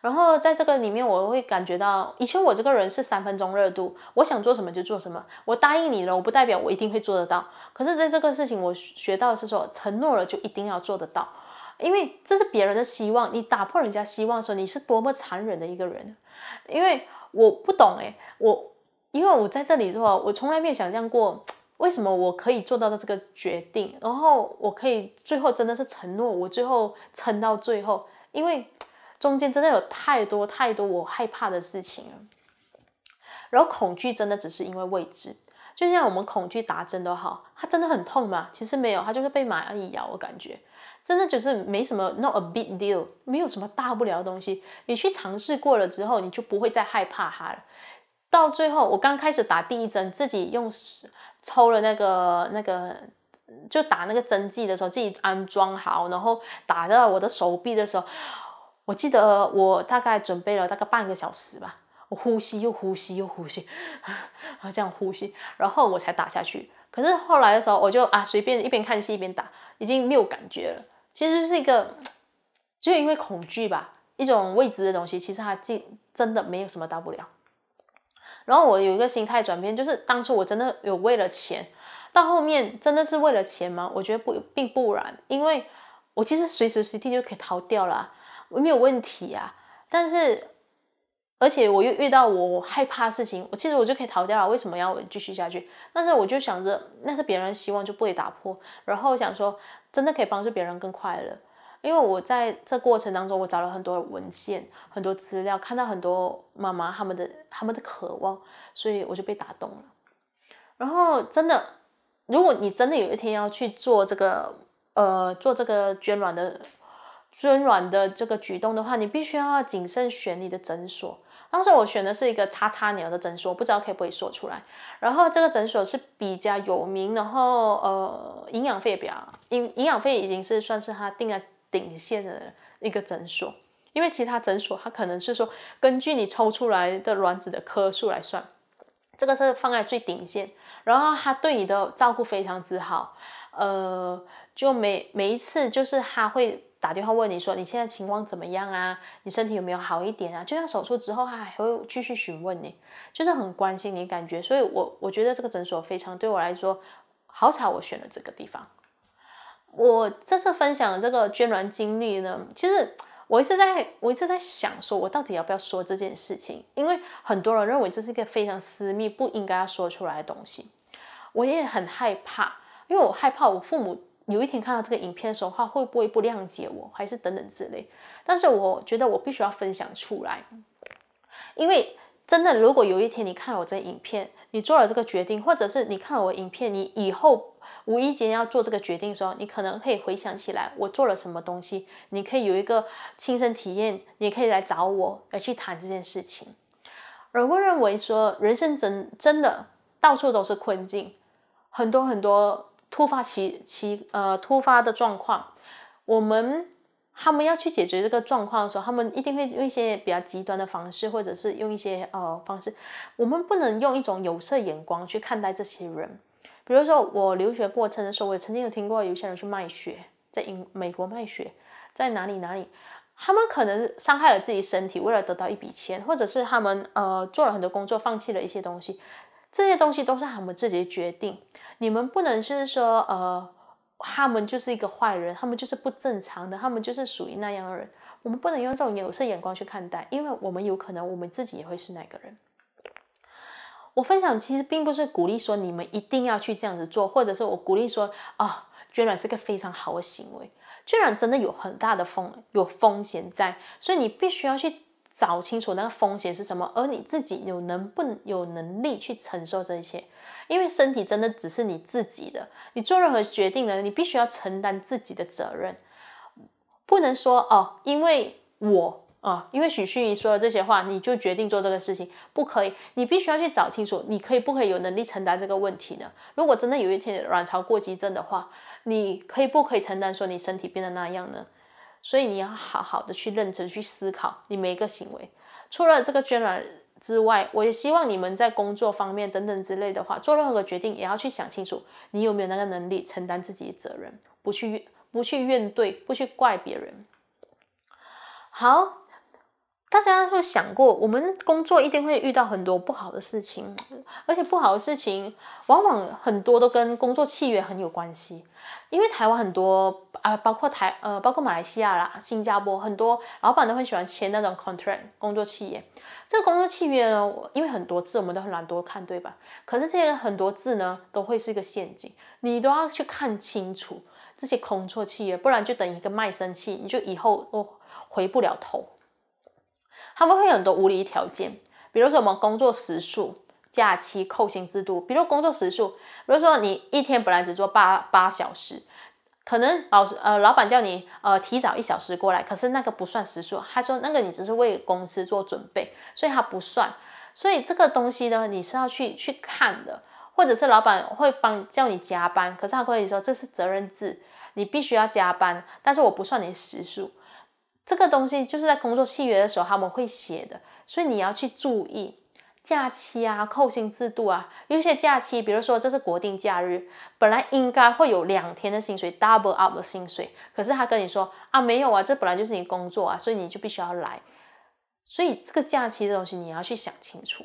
然后在这个里面，我会感觉到，以前我这个人是三分钟热度，我想做什么就做什么，我答应你了，我不代表我一定会做得到。可是在这个事情，我学到是说，承诺了就一定要做得到，因为这是别人的希望。你打破人家希望的时候，你是多么残忍的一个人，因为。我不懂哎，我因为我在这里之后，我从来没有想象过为什么我可以做到的这个决定，然后我可以最后真的是承诺，我最后撑到最后，因为中间真的有太多太多我害怕的事情了，然后恐惧真的只是因为未知，就像我们恐惧打针都好，它真的很痛吗？其实没有，它就是被蚂蚁咬，我感觉。真的就是没什么，not a big deal，没有什么大不了的东西。你去尝试过了之后，你就不会再害怕它了。到最后，我刚开始打第一针，自己用抽了那个那个，就打那个针剂的时候，自己安装好，然后打到我的手臂的时候，我记得我大概准备了大概半个小时吧，我呼吸又呼吸又呼吸，啊 这样呼吸，然后我才打下去。可是后来的时候，我就啊随便一边看戏一边打，已经没有感觉了。其实是一个，就因为恐惧吧，一种未知的东西，其实它真真的没有什么大不了。然后我有一个心态转变，就是当初我真的有为了钱，到后面真的是为了钱吗？我觉得不，并不然，因为我其实随时随地就可以逃掉了，我没有问题啊。但是。而且我又遇到我害怕事情，我其实我就可以逃掉，了，为什么要继续下去？但是我就想着，那是别人希望就不会打破，然后想说真的可以帮助别人更快乐。因为我在这过程当中，我找了很多文献、很多资料，看到很多妈妈他们的他们的渴望，所以我就被打动了。然后真的，如果你真的有一天要去做这个呃做这个捐卵的捐卵的这个举动的话，你必须要谨慎选你的诊所。当时我选的是一个叉叉鸟的诊所，不知道可不可以说出来。然后这个诊所是比较有名，然后呃，营养费也比较，营营养费已经是算是它定在顶线的一个诊所。因为其他诊所它可能是说根据你抽出来的卵子的颗数来算，这个是放在最顶线。然后他对你的照顾非常之好，呃，就每每一次就是他会。打电话问你说你现在情况怎么样啊？你身体有没有好一点啊？就像手术之后，他还会继续询问你，就是很关心你感觉。所以，我我觉得这个诊所非常对我来说，好巧我选了这个地方。我这次分享这个捐卵经历呢，其实我一直在，我一直在想，说我到底要不要说这件事情？因为很多人认为这是一个非常私密，不应该要说出来的东西。我也很害怕，因为我害怕我父母。有一天看到这个影片的时候，他会不会不谅解我，还是等等之类？但是我觉得我必须要分享出来，因为真的，如果有一天你看了我这影片，你做了这个决定，或者是你看了我影片，你以后无意间要做这个决定的时候，你可能可以回想起来我做了什么东西，你可以有一个亲身体验，你可以来找我，来去谈这件事情。而会认为说，人生真真的到处都是困境，很多很多。突发奇奇呃突发的状况，我们他们要去解决这个状况的时候，他们一定会用一些比较极端的方式，或者是用一些呃方式。我们不能用一种有色眼光去看待这些人。比如说，我留学过程的时候，我也曾经有听过有些人去卖血，在美美国卖血，在哪里哪里，他们可能伤害了自己身体，为了得到一笔钱，或者是他们呃做了很多工作，放弃了一些东西。这些东西都是他们自己决定，你们不能就是说，呃，他们就是一个坏人，他们就是不正常的，他们就是属于那样的人，我们不能用这种有色眼光去看待，因为我们有可能我们自己也会是那个人。我分享其实并不是鼓励说你们一定要去这样子做，或者是我鼓励说啊，捐卵是个非常好的行为，捐卵真的有很大的风有风险在，所以你必须要去。找清楚那个风险是什么，而你自己有能不有能力去承受这些？因为身体真的只是你自己的，你做任何决定呢，你必须要承担自己的责任，不能说哦，因为我啊，因为许旭怡说了这些话，你就决定做这个事情，不可以，你必须要去找清楚，你可以不可以有能力承担这个问题呢？如果真的有一天卵巢过激症的话，你可以不可以承担说你身体变得那样呢？所以你要好好的去认真去思考你每一个行为。除了这个捐卵之外，我也希望你们在工作方面等等之类的话，做任何决定也要去想清楚，你有没有那个能力承担自己的责任，不去不去怨对，不去怪别人。好，大家有想过，我们工作一定会遇到很多不好的事情，而且不好的事情往往很多都跟工作契约很有关系。因为台湾很多啊，包括台呃，包括马来西亚啦、新加坡很多老板都很喜欢签那种 contract 工作契约。这个工作契约呢，因为很多字我们都很难多看，对吧？可是这些很多字呢，都会是一个陷阱，你都要去看清楚这些工作契约，不然就等一个卖身契，你就以后都回不了头。他们会很多无理条件，比如说我们工作时数。假期扣薪制度，比如工作时数，比如说你一天本来只做八八小时，可能老呃老板叫你呃提早一小时过来，可是那个不算时数，他说那个你只是为公司做准备，所以他不算，所以这个东西呢你是要去去看的，或者是老板会帮叫你加班，可是他跟你说这是责任制，你必须要加班，但是我不算你时数，这个东西就是在工作契约的时候他们会写的，所以你要去注意。假期啊，扣薪制度啊，有些假期，比如说这是国定假日，本来应该会有两天的薪水，double up 的薪水，可是他跟你说啊，没有啊，这本来就是你工作啊，所以你就必须要来。所以这个假期的东西你要去想清楚。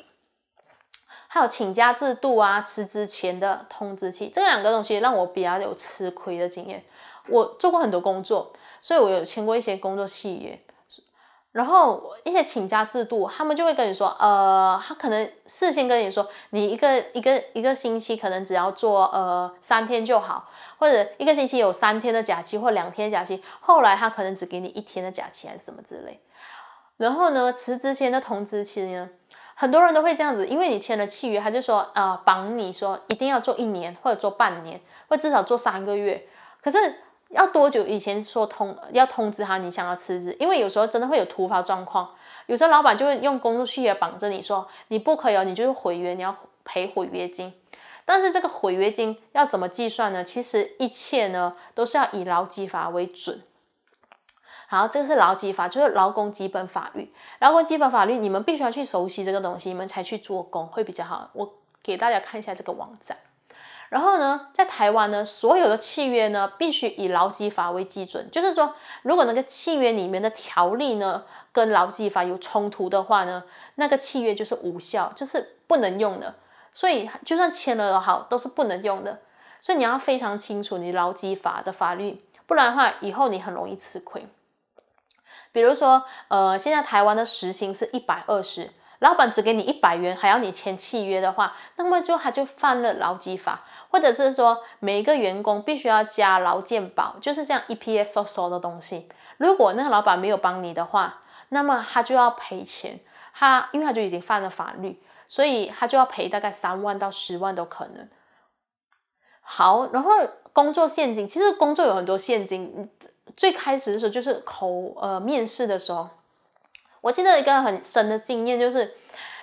还有请假制度啊，辞职前的通知期，这两个东西让我比较有吃亏的经验。我做过很多工作，所以我有签过一些工作契约。然后一些请假制度，他们就会跟你说，呃，他可能事先跟你说，你一个一个一个星期可能只要做呃三天就好，或者一个星期有三天的假期或两天假期，后来他可能只给你一天的假期还是什么之类。然后呢，辞职前的通知期呢，很多人都会这样子，因为你签了契约，他就说啊绑你说一定要做一年或者做半年，或至少做三个月，可是。要多久以前说通要通知他你想要辞职？因为有时候真的会有突发状况，有时候老板就会用工作契约绑着你说你不可以哦，你就是毁约，你要赔违约金。但是这个违约金要怎么计算呢？其实一切呢都是要以劳基法为准。好，这个是劳基法，就是劳工基本法律。劳工基本法律你们必须要去熟悉这个东西，你们才去做工会比较好。我给大家看一下这个网站。然后呢，在台湾呢，所有的契约呢，必须以劳基法为基准。就是说，如果那个契约里面的条例呢，跟劳基法有冲突的话呢，那个契约就是无效，就是不能用的。所以，就算签了好，都是不能用的。所以你要非常清楚你劳基法的法律，不然的话，以后你很容易吃亏。比如说，呃，现在台湾的时薪是一百二十。老板只给你一百元，还要你签契约的话，那么就他就犯了劳基法，或者是说每一个员工必须要加劳健保，就是这样 EPSO 的东西。如果那个老板没有帮你的话，那么他就要赔钱，他因为他就已经犯了法律，所以他就要赔大概三万到十万都可能。好，然后工作现金，其实工作有很多现金，最开始的时候就是口呃面试的时候。我记得一个很深的经验，就是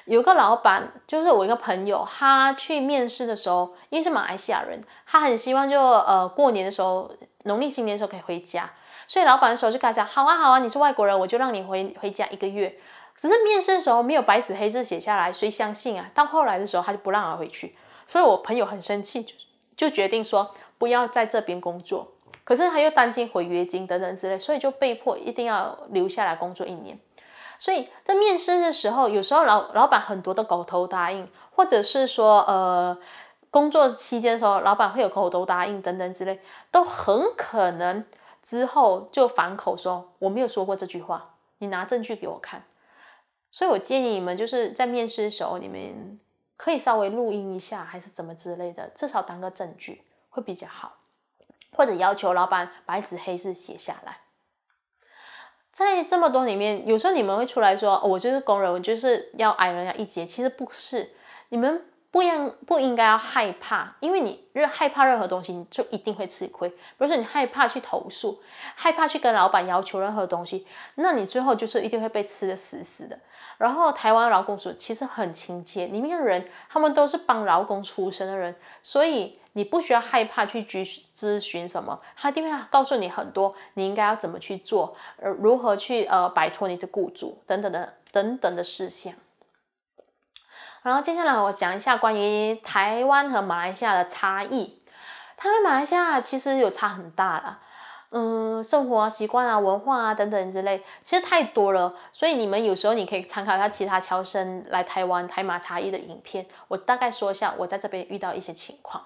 有个老板，就是我一个朋友，他去面试的时候，因为是马来西亚人，他很希望就呃过年的时候，农历新年的时候可以回家，所以老板的时候就跟他讲，好啊好啊，你是外国人，我就让你回回家一个月。只是面试的时候没有白纸黑字写下来，谁相信啊？到后来的时候，他就不让他回去，所以我朋友很生气，就就决定说不要在这边工作。可是他又担心违约金等等之类，所以就被迫一定要留下来工作一年。所以，在面试的时候，有时候老老板很多的口头答应，或者是说，呃，工作期间的时候，老板会有口头答应等等之类，都很可能之后就反口说我没有说过这句话，你拿证据给我看。所以我建议你们就是在面试的时候，你们可以稍微录音一下，还是怎么之类的，至少当个证据会比较好，或者要求老板白纸黑字写下来。在这么多里面，有时候你们会出来说我就是工人，我就是要矮人家一截。其实不是，你们不应不应该要害怕，因为你越害怕任何东西，你就一定会吃亏。比如说你害怕去投诉，害怕去跟老板要求任何东西，那你最后就是一定会被吃的死死的。然后台湾劳工署其实很亲切，里面的人他们都是帮劳工出身的人，所以。你不需要害怕去咨咨询什么，他一定会告诉你很多你应该要怎么去做，呃，如何去呃摆脱你的雇主等等的等等的事项。然后接下来我讲一下关于台湾和马来西亚的差异，台湾马来西亚其实有差很大了，嗯，生活习惯啊、文化啊等等之类，其实太多了，所以你们有时候你可以参考一下其他侨生来台湾台马差异的影片。我大概说一下我在这边遇到一些情况。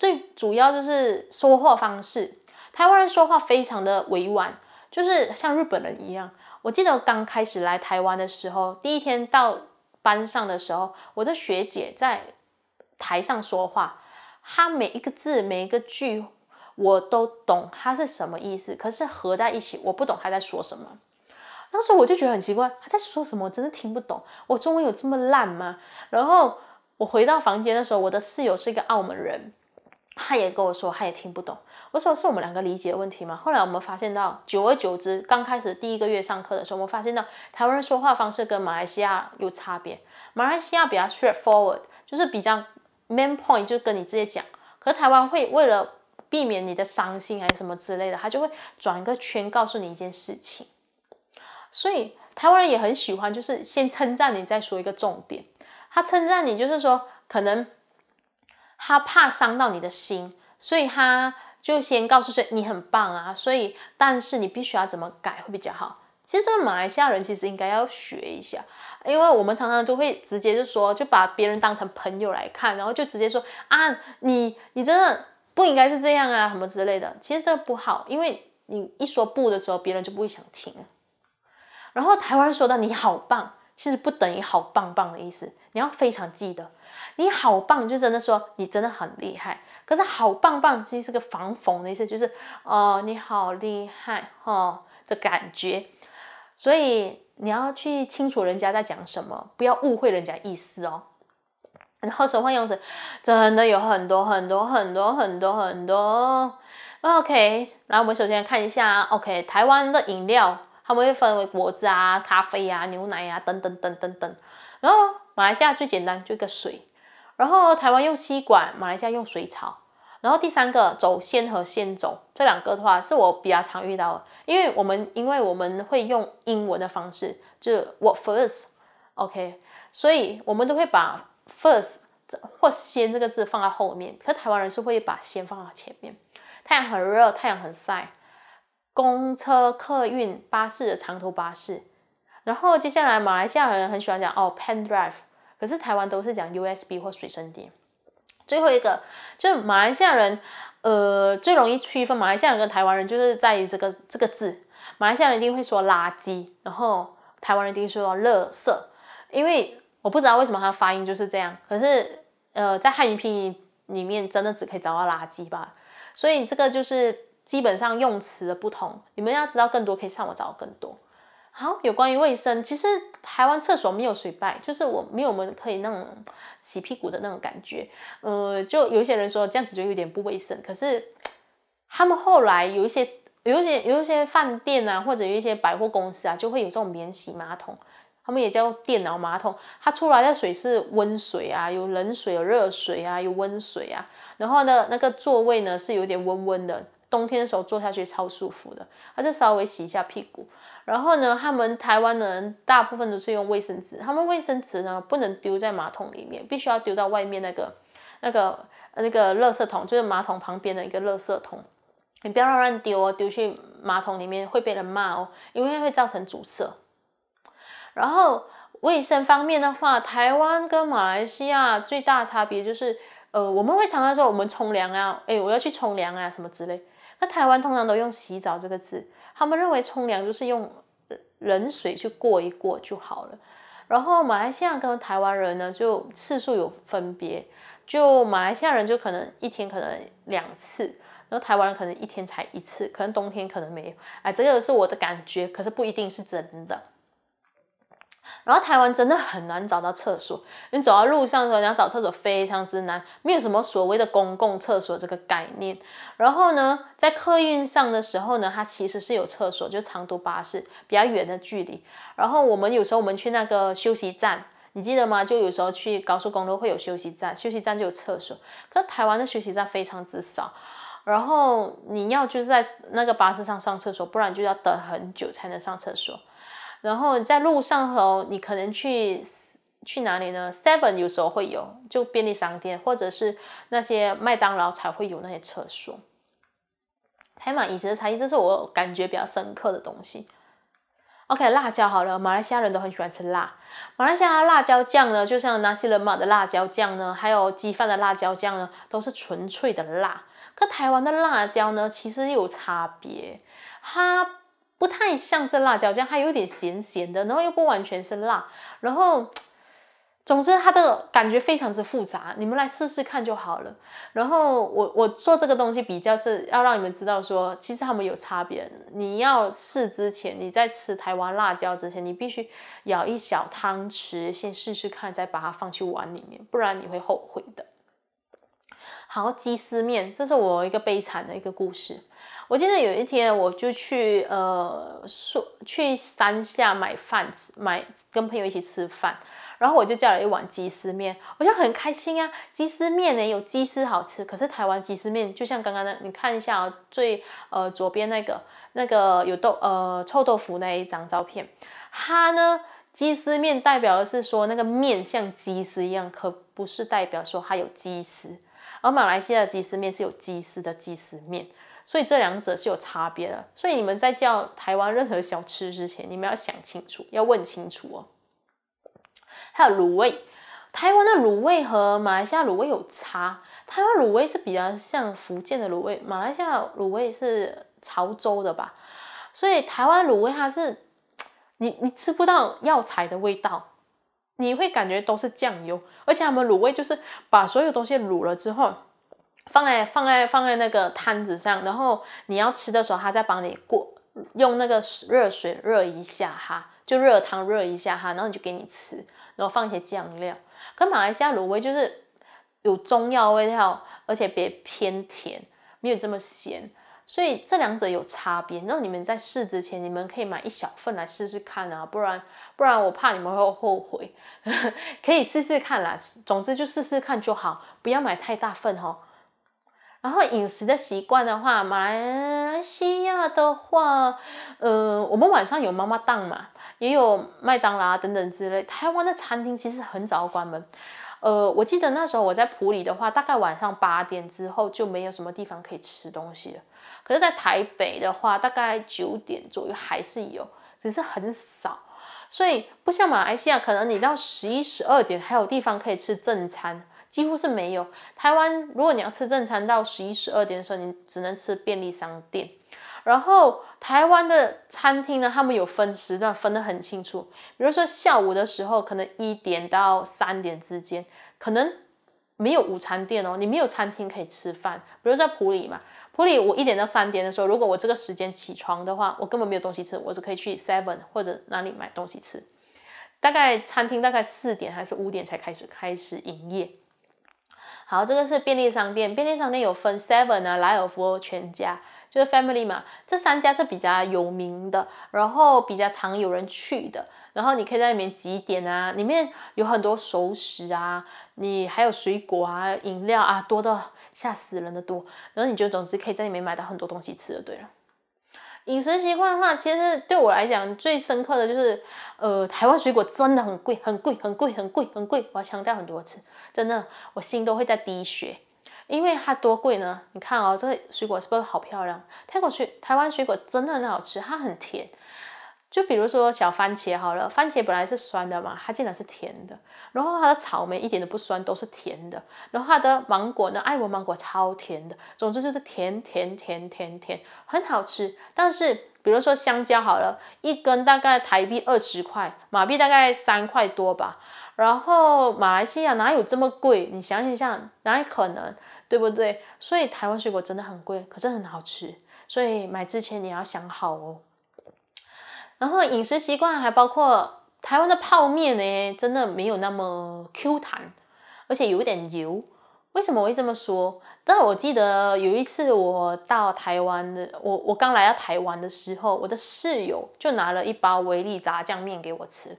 最主要就是说话方式，台湾人说话非常的委婉，就是像日本人一样。我记得刚开始来台湾的时候，第一天到班上的时候，我的学姐在台上说话，她每一个字每一个句我都懂，她是什么意思，可是合在一起我不懂她在说什么。当时我就觉得很奇怪，她在说什么，我真的听不懂。我中文有这么烂吗？然后我回到房间的时候，我的室友是一个澳门人。他也跟我说，他也听不懂。我说是我们两个理解问题吗？后来我们发现到，久而久之，刚开始第一个月上课的时候，我们发现到台湾人说话方式跟马来西亚有差别。马来西亚比较 straightforward，就是比较 main point，就跟你直接讲。可是台湾会为了避免你的伤心还是什么之类的，他就会转一个圈，告诉你一件事情。所以台湾人也很喜欢，就是先称赞你，再说一个重点。他称赞你，就是说可能。他怕伤到你的心，所以他就先告诉说你很棒啊，所以但是你必须要怎么改会比较好。其实这个马来西亚人其实应该要学一下，因为我们常常都会直接就说就把别人当成朋友来看，然后就直接说啊你你真的不应该是这样啊什么之类的，其实这不好，因为你一说不的时候，别人就不会想听。然后台湾说到你好棒，其实不等于好棒棒的意思，你要非常记得。你好棒，就真的说你真的很厉害。可是好棒棒其实是个防讽的意思，就是哦你好厉害哈的感觉。所以你要去清楚人家在讲什么，不要误会人家意思哦。然后手换用词，真的有很多很多很多很多很多。OK，来我们首先看一下，OK 台湾的饮料，他们会分为果汁啊、咖啡啊、牛奶啊等等等等等，然后。马来西亚最简单就一个水，然后台湾用吸管，马来西亚用水槽。然后第三个走先和先走这两个的话，是我比较常遇到，的，因为我们因为我们会用英文的方式，就 what first，OK，所以我们都会把 first 或先这个字放在后面。可台湾人是会把先放到前面。太阳很热，太阳很晒。公车、客运、巴士、的长途巴士。然后接下来，马来西亚人很喜欢讲哦 pendrive，可是台湾都是讲 USB 或水声碟。最后一个，就马来西亚人，呃，最容易区分马来西亚人跟台湾人，就是在于这个这个字。马来西亚人一定会说垃圾，然后台湾人一定说垃圾。因为我不知道为什么他发音就是这样，可是呃，在汉语拼音里面真的只可以找到垃圾吧。所以这个就是基本上用词的不同。你们要知道更多，可以上网找更多。好，有关于卫生，其实台湾厕所没有水拜，就是我没有我们可以那种洗屁股的那种感觉。呃，就有些人说这样子就有点不卫生，可是他们后来有一些、有一些、有一些饭店啊，或者有一些百货公司啊，就会有这种免洗马桶，他们也叫电脑马桶，它出来的水是温水啊，有冷水、有热水啊，有温水啊。然后呢，那个座位呢是有点温温的。冬天的时候坐下去超舒服的，他就稍微洗一下屁股，然后呢，他们台湾的人大部分都是用卫生纸，他们卫生纸呢不能丢在马桶里面，必须要丢到外面那个、那个、那个垃圾桶，就是马桶旁边的一个垃圾桶，你不要乱乱丢哦，丢去马桶里面会被人骂哦，因为会造成阻塞。然后卫生方面的话，台湾跟马来西亚最大差别就是，呃，我们会常常说我们冲凉啊，哎，我要去冲凉啊，什么之类。那台湾通常都用“洗澡”这个字，他们认为冲凉就是用冷水去过一过就好了。然后马来西亚跟台湾人呢，就次数有分别，就马来西亚人就可能一天可能两次，然后台湾人可能一天才一次，可能冬天可能没有。哎，这个是我的感觉，可是不一定是真的。然后台湾真的很难找到厕所，你走到路上的时候，你要找厕所非常之难，没有什么所谓的公共厕所这个概念。然后呢，在客运上的时候呢，它其实是有厕所，就长途巴士比较远的距离。然后我们有时候我们去那个休息站，你记得吗？就有时候去高速公路会有休息站，休息站就有厕所。可台湾的休息站非常之少，然后你要就是在那个巴士上上厕所，不然就要等很久才能上厕所。然后在路上头，你可能去去哪里呢？Seven 有时候会有，就便利商店或者是那些麦当劳才会有那些厕所。台湾饮食的差异，这是我感觉比较深刻的东西。OK，辣椒好了，马来西亚人都很喜欢吃辣。马来西亚辣椒酱呢，就像拿西人马的辣椒酱呢，还有鸡饭的辣椒酱呢，都是纯粹的辣。跟台湾的辣椒呢，其实有差别，它。不太像是辣椒酱，它有点咸咸的，然后又不完全是辣，然后 总之它的感觉非常之复杂，你们来试试看就好了。然后我我做这个东西比较是要让你们知道说，其实他们有差别。你要试之前，你在吃台湾辣椒之前，你必须舀一小汤匙先试试看，再把它放去碗里面，不然你会后悔的。好，鸡丝面，这是我一个悲惨的一个故事。我记得有一天，我就去呃，去山下买饭吃，买跟朋友一起吃饭，然后我就叫了一碗鸡丝面，我就很开心啊！鸡丝面呢，有鸡丝好吃，可是台湾鸡丝面就像刚刚那，你看一下哦、最呃左边那个那个有豆呃臭豆腐那一张照片，它呢鸡丝面代表的是说那个面像鸡丝一样，可不是代表说它有鸡丝，而马来西亚的鸡丝面是有鸡丝的鸡丝面。所以这两者是有差别的，所以你们在叫台湾任何小吃之前，你们要想清楚，要问清楚哦。还有卤味，台湾的卤味和马来西亚卤味有差，台湾卤味是比较像福建的卤味，马来西亚卤味是潮州的吧？所以台湾卤味它是，你你吃不到药材的味道，你会感觉都是酱油，而且他们卤味就是把所有东西卤了之后。放在放在放在那个摊子上，然后你要吃的时候，他再帮你过，用那个热水热一下哈，就热汤热一下哈，然后就给你吃，然后放一些酱料。跟马来西亚卤味就是有中药味道，而且别偏甜，没有这么咸，所以这两者有差别。那你们在试之前，你们可以买一小份来试试看啊，不然不然我怕你们会后悔，可以试试看啦。总之就试试看就好，不要买太大份哦。然后饮食的习惯的话，马来西亚的话，呃，我们晚上有妈妈档嘛，也有麦当劳等等之类。台湾的餐厅其实很早关门，呃，我记得那时候我在普里的话，大概晚上八点之后就没有什么地方可以吃东西了。可是，在台北的话，大概九点左右还是有，只是很少。所以不像马来西亚，可能你到十一、十二点还有地方可以吃正餐。几乎是没有台湾。如果你要吃正餐，到十一十二点的时候，你只能吃便利商店。然后台湾的餐厅呢，他们有分时段，分得很清楚。比如说下午的时候，可能一点到三点之间，可能没有午餐店哦，你没有餐厅可以吃饭。比如说普里嘛，普里我一点到三点的时候，如果我这个时间起床的话，我根本没有东西吃，我是可以去 Seven 或者哪里买东西吃。大概餐厅大概四点还是五点才开始开始营业。好，这个是便利商店，便利商店有分 Seven 啊、莱尔福全家，就是 Family 嘛，这三家是比较有名的，然后比较常有人去的，然后你可以在里面几点啊，里面有很多熟食啊，你还有水果啊、饮料啊，多的吓死人的多，然后你就总之可以在里面买到很多东西吃的，对了。饮食习惯的话，其实对我来讲最深刻的就是，呃，台湾水果真的很贵，很贵，很贵，很贵，很贵。我要强调很多次，真的，我心都会在滴血，因为它多贵呢？你看哦，这个水果是不是好漂亮？泰国水，台湾水果真的很好吃，它很甜。就比如说小番茄好了，番茄本来是酸的嘛，它竟然是甜的。然后它的草莓一点都不酸，都是甜的。然后它的芒果呢，爱文芒果超甜的。总之就是甜甜甜甜甜，很好吃。但是比如说香蕉好了，一根大概台币二十块，马币大概三块多吧。然后马来西亚哪有这么贵？你想想看，哪有可能，对不对？所以台湾水果真的很贵，可是很好吃。所以买之前你要想好哦。然后饮食习惯还包括台湾的泡面呢，真的没有那么 Q 弹，而且有点油。为什么我会这么说？但是我记得有一次我到台湾的，我我刚来到台湾的时候，我的室友就拿了一包威力炸酱面给我吃。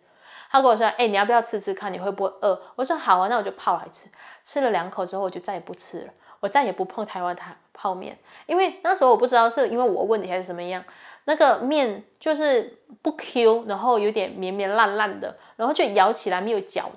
他跟我说：“哎，你要不要吃吃看，你会不会饿？”我说：“好啊，那我就泡来吃。”吃了两口之后，我就再也不吃了，我再也不碰台湾台泡面，因为那时候我不知道是因为我问题还是怎么样。那个面就是不 Q，然后有点绵绵烂烂的，然后就咬起来没有嚼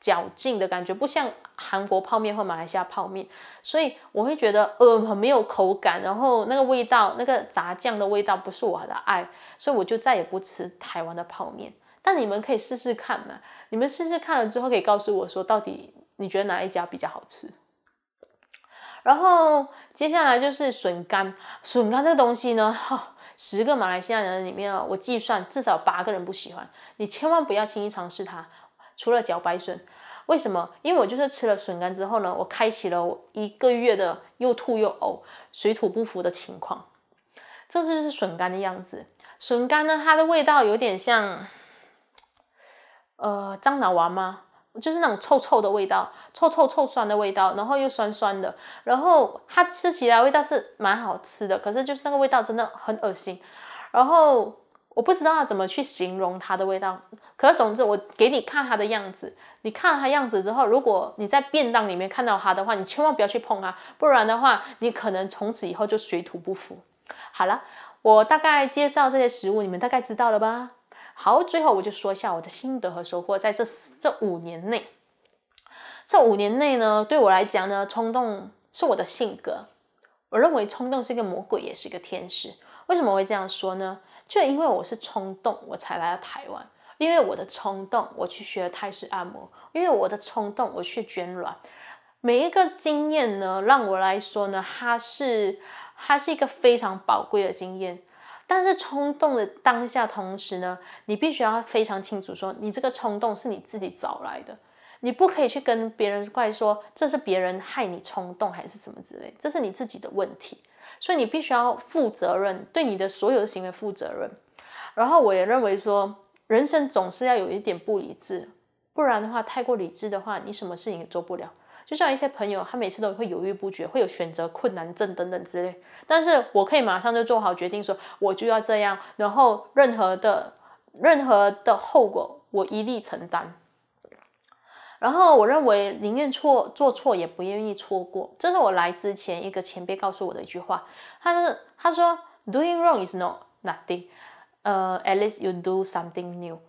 嚼劲的感觉，不像韩国泡面或马来西亚泡面，所以我会觉得呃很没有口感，然后那个味道，那个炸酱的味道不是我的爱，所以我就再也不吃台湾的泡面。但你们可以试试看嘛，你们试试看了之后可以告诉我说到底你觉得哪一家比较好吃。然后接下来就是笋干，笋干这个东西呢，哈。十个马来西亚人里面啊，我计算至少八个人不喜欢你，千万不要轻易尝试它，除了脚白笋。为什么？因为我就是吃了笋干之后呢，我开启了一个月的又吐又呕、水土不服的情况。这次就是笋干的样子，笋干呢，它的味道有点像，呃，樟脑丸吗？就是那种臭臭的味道，臭臭臭酸的味道，然后又酸酸的，然后它吃起来味道是蛮好吃的，可是就是那个味道真的很恶心。然后我不知道怎么去形容它的味道，可是总之我给你看它的样子，你看了它样子之后，如果你在便当里面看到它的话，你千万不要去碰它，不然的话你可能从此以后就水土不服。好了，我大概介绍这些食物，你们大概知道了吧？好，最后我就说一下我的心得和收获。在这这五年内，这五年内呢，对我来讲呢，冲动是我的性格。我认为冲动是一个魔鬼，也是一个天使。为什么会这样说呢？就因为我是冲动，我才来到台湾。因为我的冲动，我去学了泰式按摩。因为我的冲动，我去捐卵。每一个经验呢，让我来说呢，它是它是一个非常宝贵的经验。但是冲动的当下，同时呢，你必须要非常清楚，说你这个冲动是你自己找来的，你不可以去跟别人怪说这是别人害你冲动还是什么之类，这是你自己的问题。所以你必须要负责任，对你的所有的行为负责任。然后我也认为说，人生总是要有一点不理智，不然的话，太过理智的话，你什么事情也做不了。就像一些朋友，他每次都会犹豫不决，会有选择困难症等等之类。但是我可以马上就做好决定，说我就要这样，然后任何的任何的后果我一力承担。然后我认为宁愿错做错，也不愿意错过。这是我来之前一个前辈告诉我的一句话。他是他说，Doing wrong is not nothing. 呃，at least you do something new.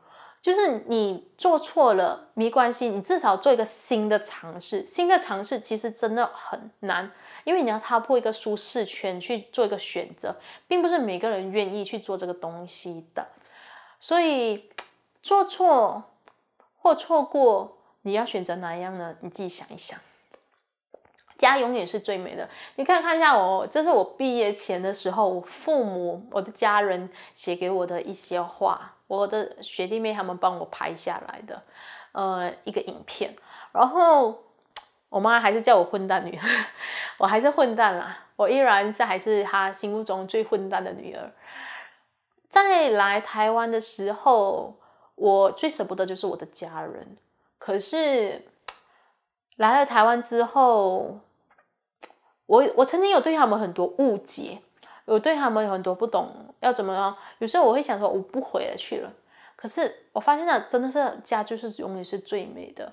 就是你做错了没关系，你至少做一个新的尝试。新的尝试其实真的很难，因为你要踏破一个舒适圈去做一个选择，并不是每个人愿意去做这个东西的。所以，做错或错过，你要选择哪一样呢？你自己想一想。家永远是最美的。你看看一下我，这是我毕业前的时候，我父母、我的家人写给我的一些话，我的学弟妹他们帮我拍下来的，呃，一个影片。然后我妈还是叫我混蛋女儿，我还是混蛋啦，我依然是还是她心目中最混蛋的女儿。在来台湾的时候，我最舍不得就是我的家人，可是来了台湾之后。我我曾经有对他们很多误解，有对他们有很多不懂要怎么样。有时候我会想说我不回去了，可是我发现了真的是家就是永远是最美的。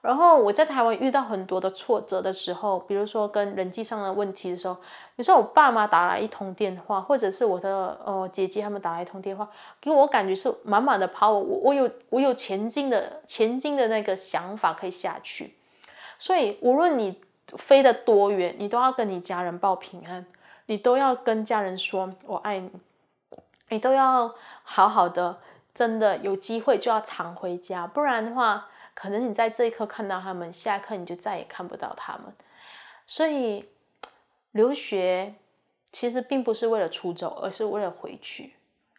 然后我在台湾遇到很多的挫折的时候，比如说跟人际上的问题的时候，有时候我爸妈打来一通电话，或者是我的呃姐姐他们打来一通电话，给我感觉是满满的 power，我我有我有前进的前进的那个想法可以下去。所以无论你。飞得多远，你都要跟你家人报平安，你都要跟家人说我爱你，你都要好好的，真的有机会就要常回家，不然的话，可能你在这一刻看到他们，下一刻你就再也看不到他们。所以，留学其实并不是为了出走，而是为了回去。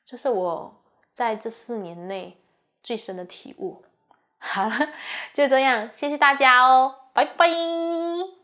这是我在这四年内最深的体悟。好了，就这样，谢谢大家哦，拜拜。